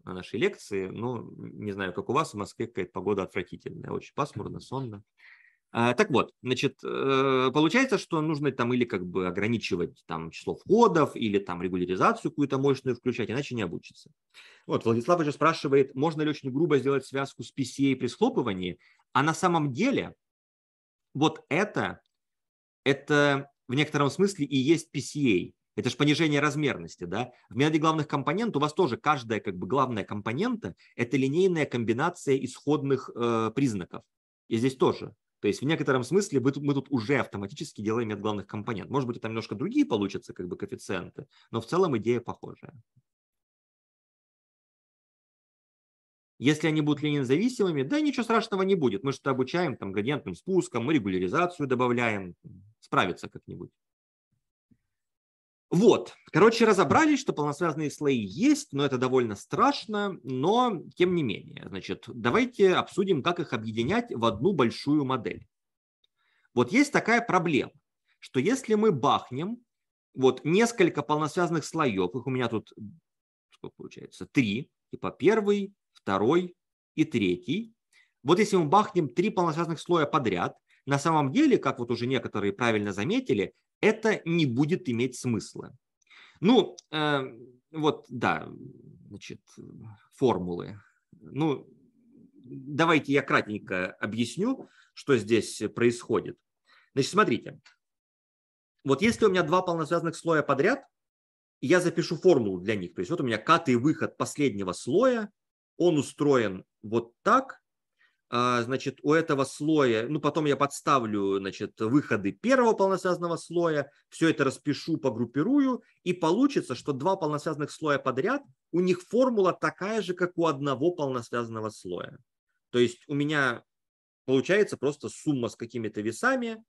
на нашей лекции, но не знаю, как у вас, в Москве какая-то погода отвратительная, очень пасмурно, сонно. А, так вот, значит, э, получается, что нужно там или как бы ограничивать там число входов, или там регуляризацию какую-то мощную включать, иначе не обучится. Вот, Владислав еще спрашивает, можно ли очень грубо сделать связку с PCA при схлопывании, а на самом деле вот это, это в некотором смысле и есть PCA. Это же понижение размерности, да? В методе главных компонент у вас тоже каждая как бы главная компонента – это линейная комбинация исходных э, признаков. И здесь тоже. То есть в некотором смысле мы тут, мы тут уже автоматически делаем от главных компонент. Может быть, там немножко другие получатся как бы коэффициенты, но в целом идея похожая. Если они будут линейно-зависимыми, да, ничего страшного не будет. Мы что-то обучаем там градиентным спуском, мы регуляризацию добавляем, справится как-нибудь. Вот, короче, разобрались, что полносвязные слои есть, но это довольно страшно, но тем не менее. Значит, давайте обсудим, как их объединять в одну большую модель. Вот есть такая проблема, что если мы бахнем вот несколько полносвязанных слоев, их у меня тут, сколько получается, три, типа первый, второй и третий. Вот если мы бахнем три полносвязанных слоя подряд, на самом деле, как вот уже некоторые правильно заметили, это не будет иметь смысла. Ну, э, вот, да, значит, формулы. Ну, давайте я кратенько объясню, что здесь происходит. Значит, смотрите. Вот если у меня два полносвязанных слоя подряд, я запишу формулу для них. То есть вот у меня катый выход последнего слоя, он устроен вот так, а, значит, у этого слоя, ну, потом я подставлю, значит, выходы первого полносвязанного слоя, все это распишу, погруппирую, и получится, что два полносвязанных слоя подряд, у них формула такая же, как у одного полносвязанного слоя. То есть у меня получается просто сумма с какими-то весами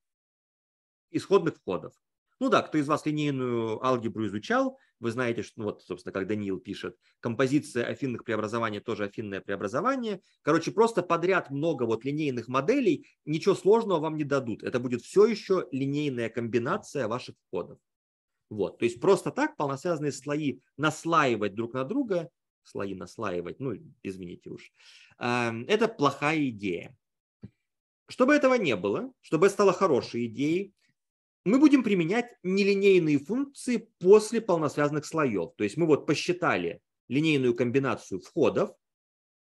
исходных входов. Ну да, кто из вас линейную алгебру изучал, вы знаете, что, ну вот, собственно, как Даниил пишет, композиция афинных преобразований тоже афинное преобразование. Короче, просто подряд много вот линейных моделей, ничего сложного вам не дадут. Это будет все еще линейная комбинация ваших входов. Вот, то есть просто так полносвязанные слои наслаивать друг на друга, слои наслаивать, ну, извините уж, эм, это плохая идея. Чтобы этого не было, чтобы это стало хорошей идеей, мы будем применять нелинейные функции после полносвязанных слоев. То есть мы вот посчитали линейную комбинацию входов,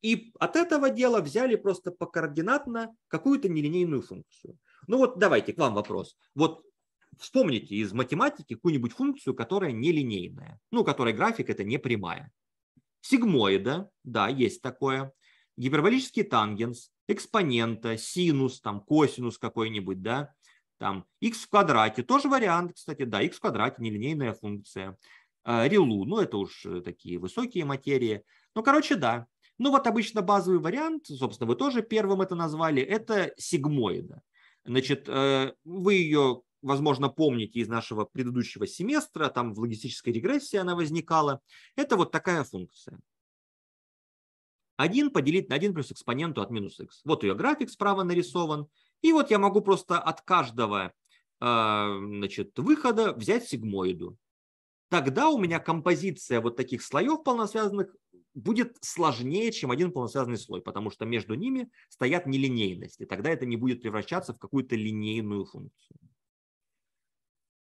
и от этого дела взяли просто по координатно какую-то нелинейную функцию. Ну вот давайте к вам вопрос. Вот вспомните из математики какую-нибудь функцию, которая нелинейная, ну, которой график это не прямая. Сигмоида, да, есть такое. Гиперболический тангенс, экспонента, синус, там, косинус какой-нибудь, да. Там x в квадрате, тоже вариант, кстати, да, x в квадрате, нелинейная функция. Э, Релу, ну это уж э, такие высокие материи. Ну, короче, да. Ну вот обычно базовый вариант, собственно, вы тоже первым это назвали, это сигмоида. Значит, э, вы ее, возможно, помните из нашего предыдущего семестра, там в логистической регрессии она возникала. Это вот такая функция. 1 поделить на 1 плюс экспоненту от минус x. Вот ее график справа нарисован. И вот я могу просто от каждого а, значит, выхода взять сигмоиду. Тогда у меня композиция вот таких слоев полносвязанных будет сложнее, чем один полносвязанный слой, потому что между ними стоят нелинейности. Тогда это не будет превращаться в какую-то линейную функцию.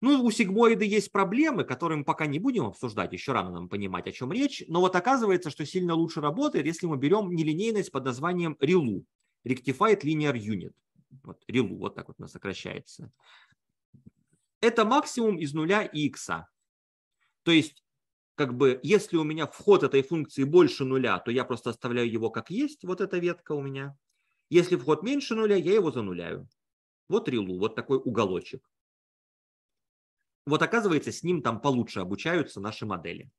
Ну, у сигмоиды есть проблемы, которые мы пока не будем обсуждать, еще рано нам понимать, о чем речь. Но вот оказывается, что сильно лучше работает, если мы берем нелинейность под названием ReLU, Rectified Linear Unit вот, рилу, вот так вот у нас сокращается. Это максимум из нуля x, То есть, как бы, если у меня вход этой функции больше нуля, то я просто оставляю его как есть, вот эта ветка у меня. Если вход меньше нуля, я его зануляю. Вот рилу, вот такой уголочек. Вот оказывается, с ним там получше обучаются наши модели.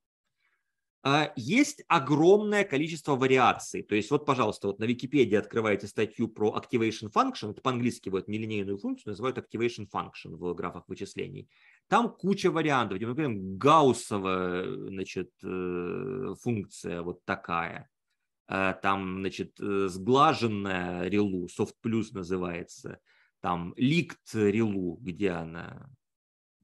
А, есть огромное количество вариаций. То есть вот, пожалуйста, вот на Википедии открываете статью про activation function, это по-английски вот нелинейную функцию называют activation function в графах вычислений. Там куча вариантов, где мы говорим гауссовая э, значит, э, функция вот такая, э, там, значит, сглаженная релу, soft plus называется, там ликт релу, где она,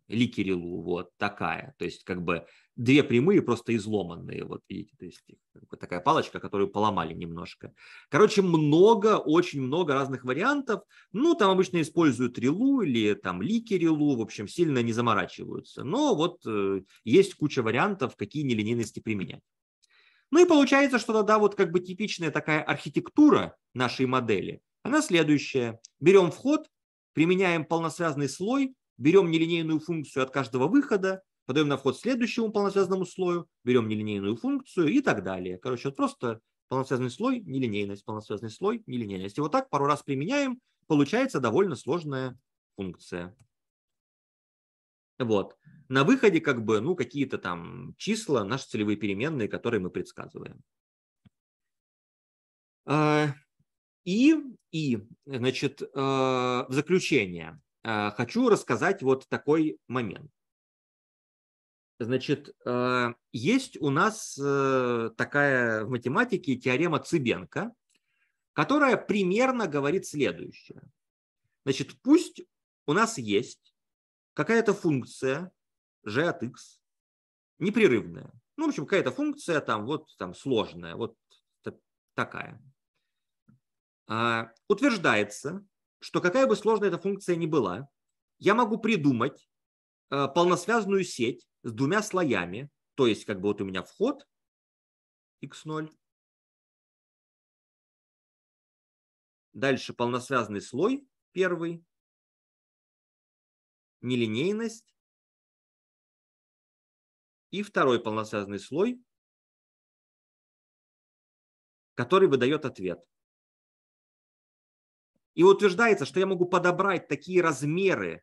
релу, вот такая. То есть как бы две прямые просто изломанные, вот видите, то есть вот такая палочка, которую поломали немножко. Короче, много, очень много разных вариантов. Ну, там обычно используют релу или там лики релу, в общем, сильно не заморачиваются. Но вот э, есть куча вариантов, какие нелинейности применять. Ну и получается, что тогда вот как бы типичная такая архитектура нашей модели, она следующая. Берем вход, применяем полносвязный слой, берем нелинейную функцию от каждого выхода, подаем на вход следующему полносвязному слою, берем нелинейную функцию и так далее. Короче, вот просто полносвязный слой, нелинейность, полносвязный слой, нелинейность. И вот так пару раз применяем, получается довольно сложная функция. Вот. На выходе как бы, ну, какие-то там числа, наши целевые переменные, которые мы предсказываем. А, и, и значит, а, в заключение а, хочу рассказать вот такой момент. Значит, э, есть у нас э, такая в математике теорема Цыбенко, которая примерно говорит следующее. Значит, пусть у нас есть какая-то функция g от x непрерывная. Ну, в общем, какая-то функция там вот там сложная, вот такая. А, утверждается, что какая бы сложная эта функция ни была, я могу придумать э, полносвязную сеть с двумя слоями, то есть как бы вот у меня вход x0, дальше полносвязанный слой первый, нелинейность и второй полносвязанный слой, который выдает ответ. И утверждается, что я могу подобрать такие размеры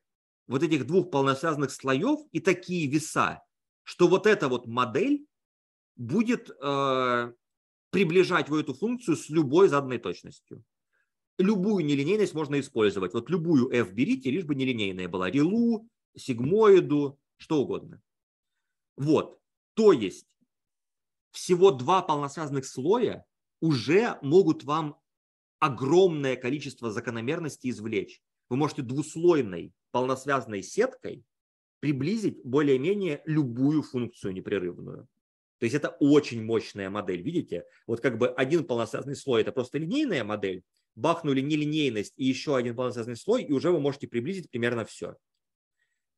вот этих двух полносвязанных слоев и такие веса, что вот эта вот модель будет э, приближать вот эту функцию с любой заданной точностью. Любую нелинейность можно использовать. Вот любую f берите, лишь бы нелинейная была. Релу, сигмоиду, что угодно. Вот. То есть всего два полносвязанных слоя уже могут вам огромное количество закономерностей извлечь. Вы можете двуслойной полносвязанной сеткой приблизить более-менее любую функцию непрерывную. То есть это очень мощная модель, видите? Вот как бы один полносвязный слой – это просто линейная модель, бахнули нелинейность и еще один полносвязный слой, и уже вы можете приблизить примерно все.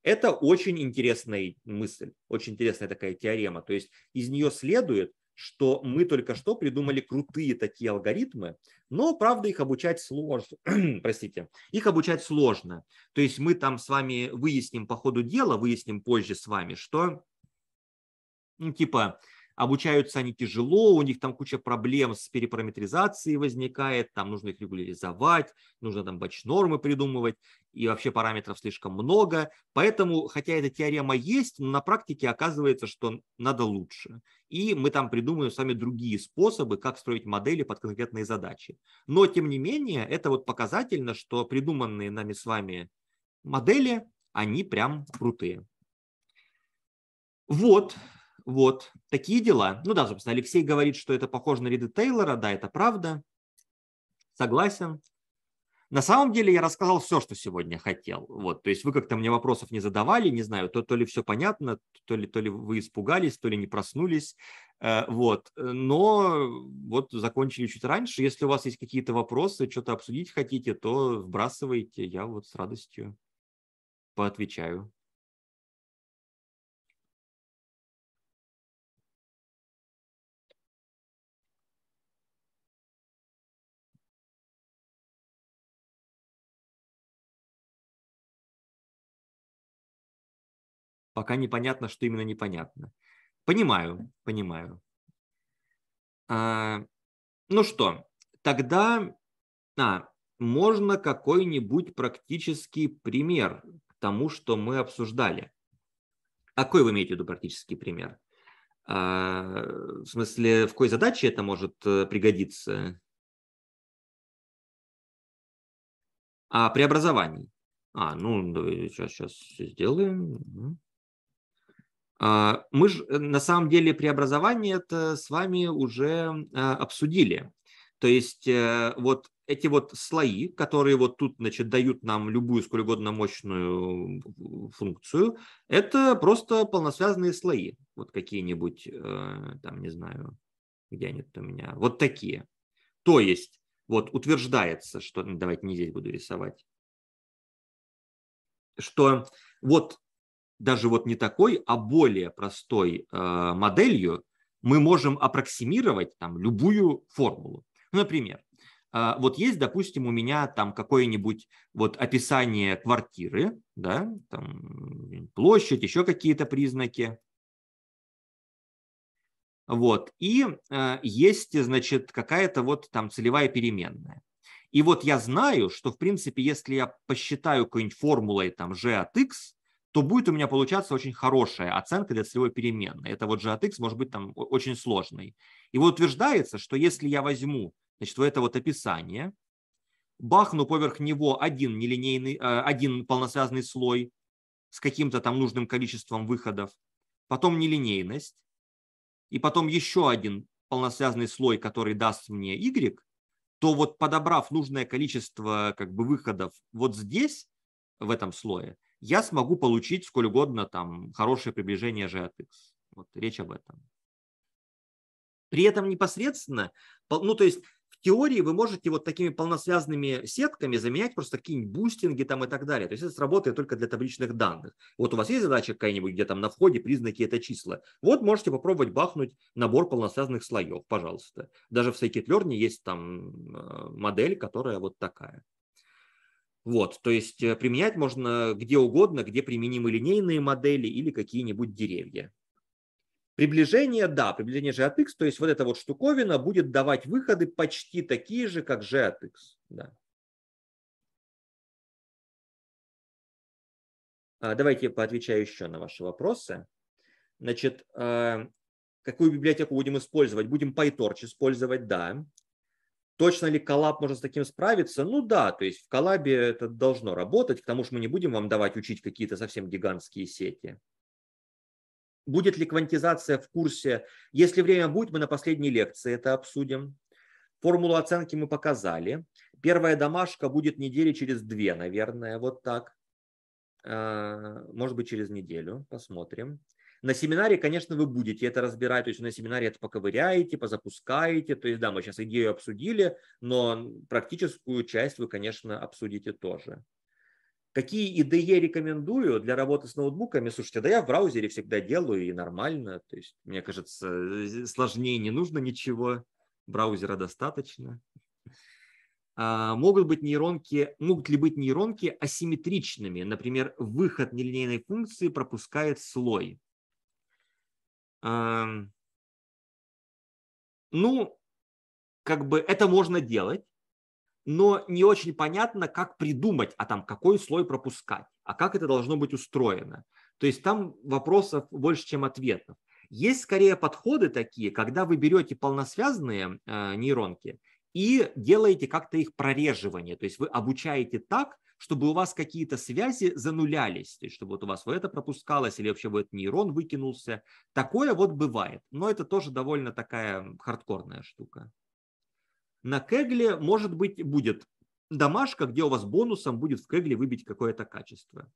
Это очень интересная мысль, очень интересная такая теорема. То есть из нее следует, что мы только что придумали крутые такие алгоритмы, но, правда, их обучать сложно. *clears throat* Простите, их обучать сложно. То есть мы там с вами выясним по ходу дела, выясним позже с вами, что ну, типа обучаются они тяжело, у них там куча проблем с перепараметризацией возникает, там нужно их регуляризовать, нужно там бач-нормы придумывать, и вообще параметров слишком много. Поэтому, хотя эта теорема есть, но на практике оказывается, что надо лучше. И мы там придумаем с вами другие способы, как строить модели под конкретные задачи. Но, тем не менее, это вот показательно, что придуманные нами с вами модели, они прям крутые. Вот, вот, такие дела. Ну да, собственно, Алексей говорит, что это похоже на ряды Тейлора. Да, это правда. Согласен. На самом деле я рассказал все, что сегодня хотел. Вот, то есть вы как-то мне вопросов не задавали, не знаю, то, то ли все понятно, то ли, то ли вы испугались, то ли не проснулись. Э, вот, но вот закончили чуть раньше. Если у вас есть какие-то вопросы, что-то обсудить хотите, то вбрасывайте, я вот с радостью поотвечаю. пока непонятно, что именно непонятно. Понимаю, понимаю. А, ну что, тогда а, можно какой-нибудь практический пример к тому, что мы обсуждали. Какой вы имеете в виду практический пример? А, в смысле, в какой задаче это может э, пригодиться? А преобразований. А, ну, сейчас, сейчас сделаем. А, мы же э, на самом деле преобразование это с вами уже а, обсудили. То есть э, вот эти вот слои, которые вот тут, значит, дают нам любую сколь угодно мощную функцию, это просто полносвязанные слои. Вот какие-нибудь, э, там, не знаю, где они у меня, вот такие. То есть вот утверждается, что, давайте не здесь буду рисовать, что вот даже вот не такой, а более простой э, моделью мы можем аппроксимировать там любую формулу. Ну, например, э, вот есть, допустим, у меня там какое-нибудь вот описание квартиры, да, там площадь, еще какие-то признаки. Вот, и э, есть, значит, какая-то вот там целевая переменная. И вот я знаю, что, в принципе, если я посчитаю какой-нибудь формулой там g от x, то будет у меня получаться очень хорошая оценка для целевой переменной. Это вот g может быть там очень сложный. И вот утверждается, что если я возьму значит, вот это вот описание, бахну поверх него один, нелинейный, э, один полносвязанный слой с каким-то там нужным количеством выходов, потом нелинейность, и потом еще один полносвязанный слой, который даст мне y, то вот подобрав нужное количество как бы выходов вот здесь, в этом слое, я смогу получить сколь угодно там хорошее приближение G от X. Вот речь об этом. При этом непосредственно, ну то есть в теории вы можете вот такими полносвязанными сетками заменять просто какие-нибудь бустинги там и так далее. То есть это сработает только для табличных данных. Вот у вас есть задача какая-нибудь, где там на входе признаки это числа. Вот можете попробовать бахнуть набор полносвязанных слоев, пожалуйста. Даже в Scikit-Learn есть там э, модель, которая вот такая. Вот, то есть э, применять можно где угодно, где применимы линейные модели или какие-нибудь деревья. Приближение, да, приближение g то есть вот эта вот штуковина будет давать выходы почти такие же, как g от x. Да. А, давайте я поотвечаю еще на ваши вопросы. Значит, э, какую библиотеку будем использовать? Будем PyTorch использовать, да. Точно ли коллаб можно с таким справиться? Ну да, то есть в коллабе это должно работать, к тому же мы не будем вам давать учить какие-то совсем гигантские сети. Будет ли квантизация в курсе? Если время будет, мы на последней лекции это обсудим. Формулу оценки мы показали. Первая домашка будет недели через две, наверное, вот так. Э, может быть, через неделю, посмотрим. На семинаре, конечно, вы будете это разбирать, то есть на семинаре это поковыряете, позапускаете, то есть да, мы сейчас идею обсудили, но практическую часть вы, конечно, обсудите тоже. Какие IDE рекомендую для работы с ноутбуками? Слушайте, да я в браузере всегда делаю и нормально, то есть мне кажется, э, сложнее не нужно ничего, браузера достаточно. А могут быть нейронки, могут ли быть нейронки асимметричными? Например, выход нелинейной функции пропускает слой. Ну, как бы это можно делать, но не очень понятно, как придумать, а там какой слой пропускать, а как это должно быть устроено. То есть там вопросов больше, чем ответов. Есть скорее подходы такие, когда вы берете полносвязанные э, нейронки и делаете как-то их прореживание. То есть вы обучаете так, чтобы у вас какие-то связи занулялись, то есть чтобы вот у вас вот это пропускалось или вообще вот нейрон выкинулся. Такое вот бывает, но это тоже довольно такая хардкорная штука. На кегле, может быть, будет домашка, где у вас бонусом будет в кегле выбить какое-то качество.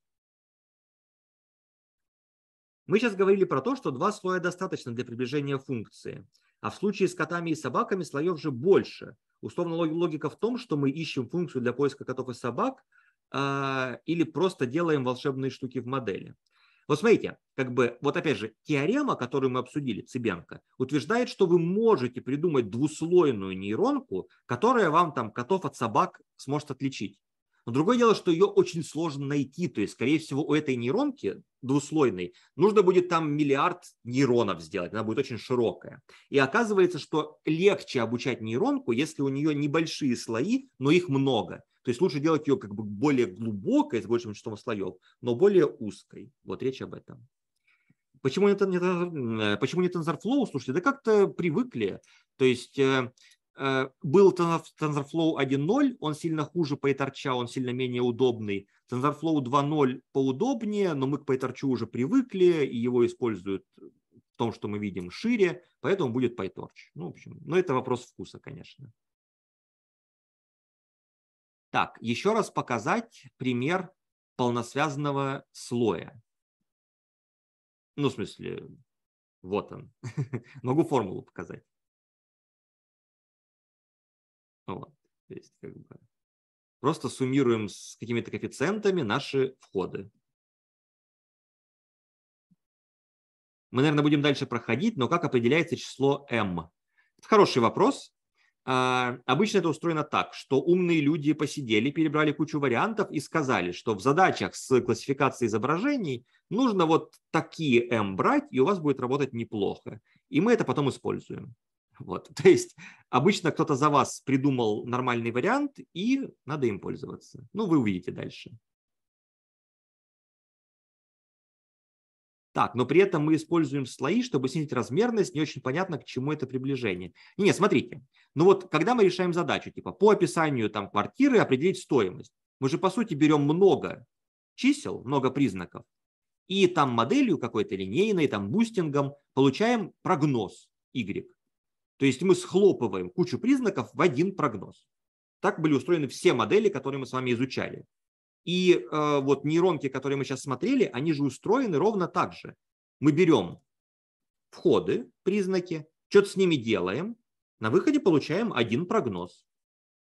Мы сейчас говорили про то, что два слоя достаточно для приближения функции. А в случае с котами и собаками слоев же больше. Условно логика в том, что мы ищем функцию для поиска котов и собак, а, или просто делаем волшебные штуки в модели. Вот смотрите, как бы, вот опять же, теорема, которую мы обсудили, Цыбенко, утверждает, что вы можете придумать двуслойную нейронку, которая вам там котов от собак сможет отличить. Но другое дело, что ее очень сложно найти. То есть, скорее всего, у этой нейронки двуслойной нужно будет там миллиард нейронов сделать. Она будет очень широкая. И оказывается, что легче обучать нейронку, если у нее небольшие слои, но их много. То есть лучше делать ее как бы более глубокой, с большим числом слоев, но более узкой. Вот речь об этом. Почему не, почему не TensorFlow? Слушайте, да как-то привыкли. То есть э, э, был TensorFlow 1.0, он сильно хуже PyTorch, он сильно менее удобный. TensorFlow 2.0 поудобнее, но мы к PyTorch уже привыкли, и его используют в том, что мы видим, шире, поэтому будет PyTorch. Ну, в общем, но ну, это вопрос вкуса, конечно. Так, еще раз показать пример полносвязанного слоя. Ну, в смысле, вот он. *laughs* Могу формулу показать. Вот, то есть как бы просто суммируем с какими-то коэффициентами наши входы. Мы, наверное, будем дальше проходить, но как определяется число m? Это хороший вопрос. А, обычно это устроено так, что умные люди посидели, перебрали кучу вариантов и сказали, что в задачах с классификацией изображений нужно вот такие m брать, и у вас будет работать неплохо. И мы это потом используем. Вот. *laughs* То есть обычно кто-то за вас придумал нормальный вариант, и надо им пользоваться. Ну, вы увидите дальше. Так, но при этом мы используем слои, чтобы снизить размерность, не очень понятно, к чему это приближение. Не, смотрите, ну вот когда мы решаем задачу, типа по описанию там квартиры определить стоимость, мы же по сути берем много чисел, много признаков, и там моделью какой-то линейной, там бустингом получаем прогноз Y. То есть мы схлопываем кучу признаков в один прогноз. Так были устроены все модели, которые мы с вами изучали. И э, вот нейронки, которые мы сейчас смотрели, они же устроены ровно так же. Мы берем входы, признаки, что-то с ними делаем, на выходе получаем один прогноз.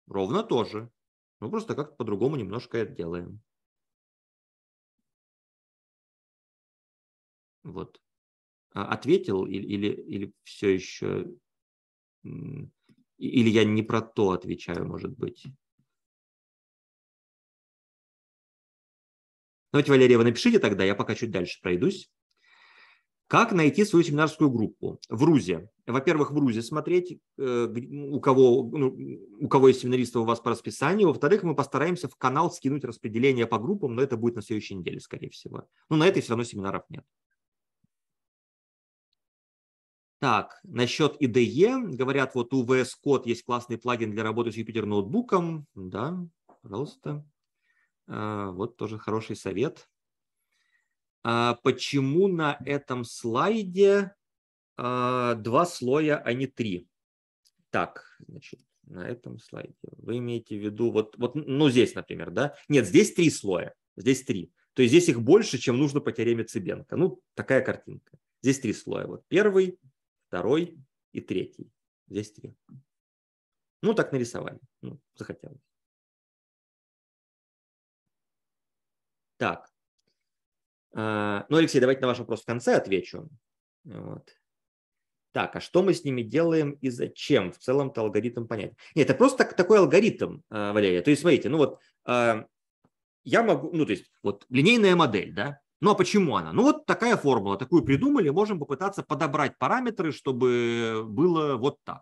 Ровно то же. Мы просто как-то по-другому немножко это делаем. Вот. А ответил или, или, или все еще... Или я не про то отвечаю, может быть. Давайте, Валерия, вы напишите тогда, я пока чуть дальше пройдусь. Как найти свою семинарскую группу в РУЗе? Во-первых, в РУЗе смотреть, э, у кого, ну, у кого есть семинаристы у вас по расписанию. Во-вторых, мы постараемся в канал скинуть распределение по группам, но это будет на следующей неделе, скорее всего. Но ну, на этой все равно семинаров нет. Так, насчет IDE. Говорят, вот у VS Code есть классный плагин для работы с Jupyter ноутбуком. Да, пожалуйста. А, вот тоже хороший совет. А, почему на этом слайде а, два слоя, а не три? Так, значит, на этом слайде. Вы имеете в виду, вот, вот ну, здесь, например, да? Нет, здесь три слоя, здесь три. То есть здесь их больше, чем нужно по теореме Цыбенко. Ну, такая картинка. Здесь три слоя. Вот первый, второй и третий. Здесь три. Ну, так нарисовали. Ну, захотелось. Так. А, ну, Алексей, давайте на ваш вопрос в конце отвечу. Вот. Так, а что мы с ними делаем и зачем? В целом-то алгоритм понять? Нет, это просто такой алгоритм, а, Валерия. То есть, смотрите, ну вот а, я могу, ну, то есть, вот линейная модель, да, ну а почему она? Ну вот такая формула, такую придумали, можем попытаться подобрать параметры, чтобы было вот так.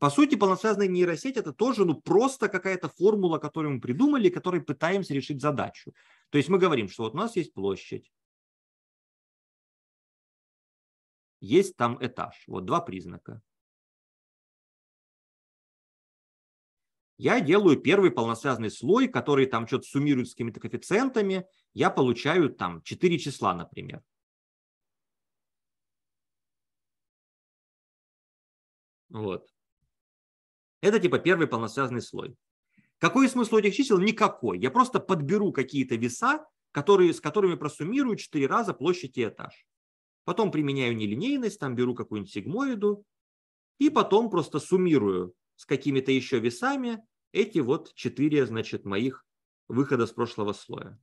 По сути, полносвязная нейросеть это тоже ну, просто какая-то формула, которую мы придумали, которой пытаемся решить задачу. То есть мы говорим, что вот у нас есть площадь, есть там этаж. Вот два признака. Я делаю первый полносвязный слой, который там что-то суммирует с какими-то коэффициентами. Я получаю там 4 числа, например. Вот. Это типа первый полносвязный слой. Какой смысл у этих чисел? Никакой. Я просто подберу какие-то веса, которые, с которыми просуммирую 4 раза площадь и этаж. Потом применяю нелинейность, там беру какую-нибудь сигмоиду, и потом просто суммирую с какими-то еще весами эти вот 4, значит, моих выхода с прошлого слоя.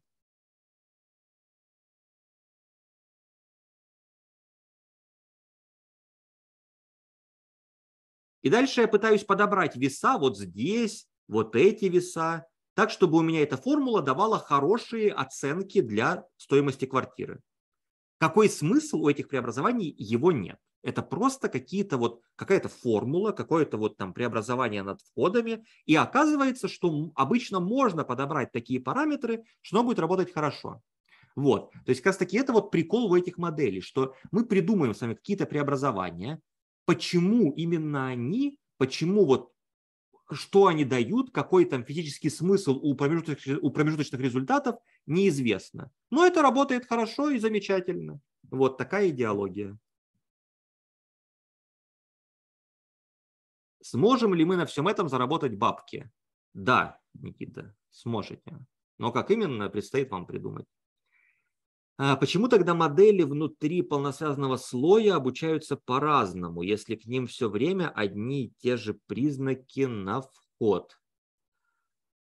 И дальше я пытаюсь подобрать веса вот здесь, вот эти веса, так, чтобы у меня эта формула давала хорошие оценки для стоимости квартиры. Какой смысл у этих преобразований? Его нет. Это просто какие-то вот, какая-то формула, какое-то вот там преобразование над входами. И оказывается, что обычно можно подобрать такие параметры, что оно будет работать хорошо. Вот. То есть как раз таки это вот прикол у этих моделей, что мы придумаем с вами какие-то преобразования, почему именно они, почему вот что они дают, какой там физический смысл у промежуточных, у промежуточных результатов, неизвестно. Но это работает хорошо и замечательно. Вот такая идеология. Сможем ли мы на всем этом заработать бабки? Да, Никита, сможете. Но как именно, предстоит вам придумать. А почему тогда модели внутри полносвязанного слоя обучаются по-разному, если к ним все время одни и те же признаки на вход?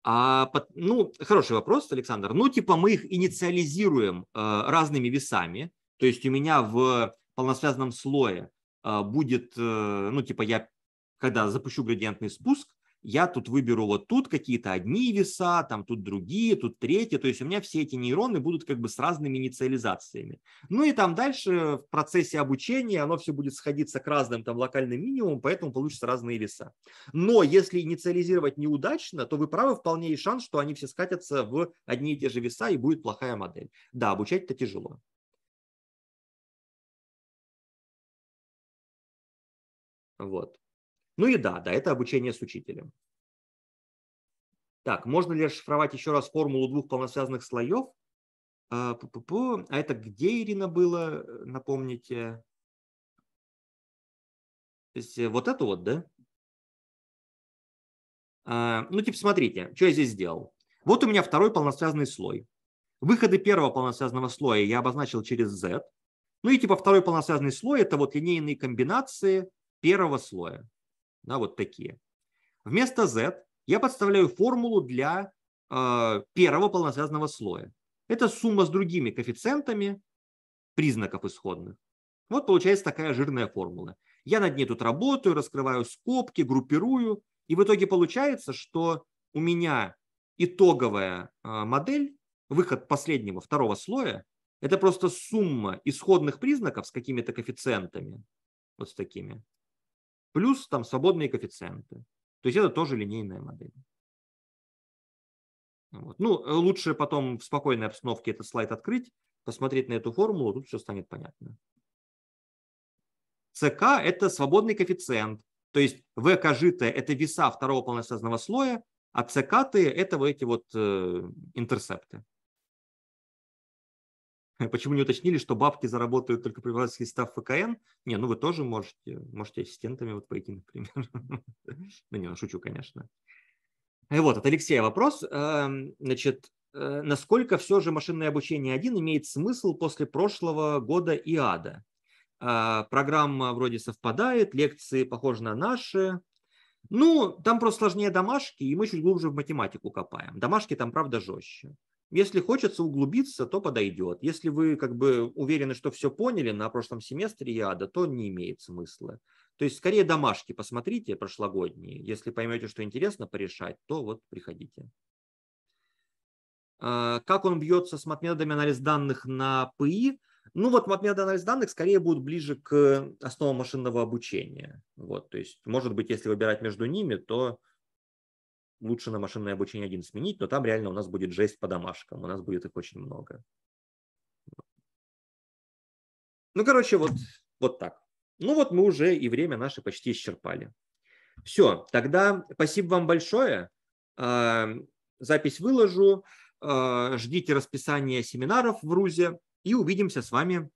А, ну, хороший вопрос, Александр. Ну, типа мы их инициализируем э, разными весами. То есть у меня в полносвязанном слое э, будет, э, ну, типа я, когда запущу градиентный спуск, я тут выберу вот тут какие-то одни веса, там тут другие, тут третьи, то есть у меня все эти нейроны будут как бы с разными инициализациями. Ну и там дальше в процессе обучения оно все будет сходиться к разным там локальным минимумам, поэтому получатся разные веса. Но если инициализировать неудачно, то вы правы, вполне есть шанс, что они все скатятся в одни и те же веса и будет плохая модель. Да, обучать это тяжело. Вот. Ну и да, да, это обучение с учителем. Так, можно ли расшифровать еще раз формулу двух полносвязанных слоев? А, а это где, Ирина, было, э, напомните? То есть э, вот это вот, да? А, ну, типа, смотрите, что я здесь сделал. Вот у меня второй полносвязанный слой. Выходы первого полносвязанного слоя я обозначил через Z. Ну и типа второй полносвязанный слой – это вот линейные комбинации первого слоя. Да, вот такие. Вместо Z я подставляю формулу для а, первого полносвязанного слоя. Это сумма с другими коэффициентами признаков исходных. Вот получается такая жирная формула. Я над ней тут работаю, раскрываю скобки, группирую, и в итоге получается, что у меня итоговая а, модель, выход последнего, второго слоя, это просто сумма исходных признаков с какими-то коэффициентами, вот с такими, плюс там свободные коэффициенты. То есть это тоже линейная модель. Вот. Ну, э, лучше потом в спокойной обстановке этот слайд открыть, посмотреть на эту формулу, тут все станет понятно. ЦК – это свободный коэффициент, то есть В кажитое – это веса второго полносвязанного слоя, а ЦК – это вот эти вот э, интерсепты. *laughs* Почему не уточнили, что бабки заработают только при владельстве став ФКН? Не, ну вы тоже можете, можете ассистентами вот пойти, *laughs* например. Ну не, ну, шучу, конечно. И э, вот, от Алексея вопрос. Эм, значит, э, насколько все же машинное обучение 1 имеет смысл после прошлого года и Ада? Э, программа вроде совпадает, лекции похожи на наши. Ну, там просто сложнее домашки, и мы чуть глубже в математику копаем. Домашки там, правда, жестче. Если хочется углубиться, то подойдет. Если вы как бы уверены, что все поняли на прошлом семестре ЯДА, то не имеет смысла. То есть скорее домашки посмотрите прошлогодние. Если поймете, что интересно порешать, то вот приходите. А, как он бьется с матметодами анализ данных на ПИ? Ну вот матметоды анализ данных скорее будут ближе к основам машинного обучения. Вот, то есть, может быть, если выбирать между ними, то лучше на машинное обучение один сменить, но там реально у нас будет жесть по домашкам, у нас будет их очень много. Ну, короче, вот, вот так. Ну вот мы уже и время наше почти исчерпали. Все, тогда спасибо вам большое. А, запись выложу. А, ждите расписания семинаров в РУЗе и увидимся с вами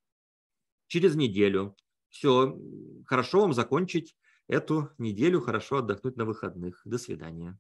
через неделю. Все, хорошо вам закончить эту неделю, хорошо отдохнуть на выходных. До свидания.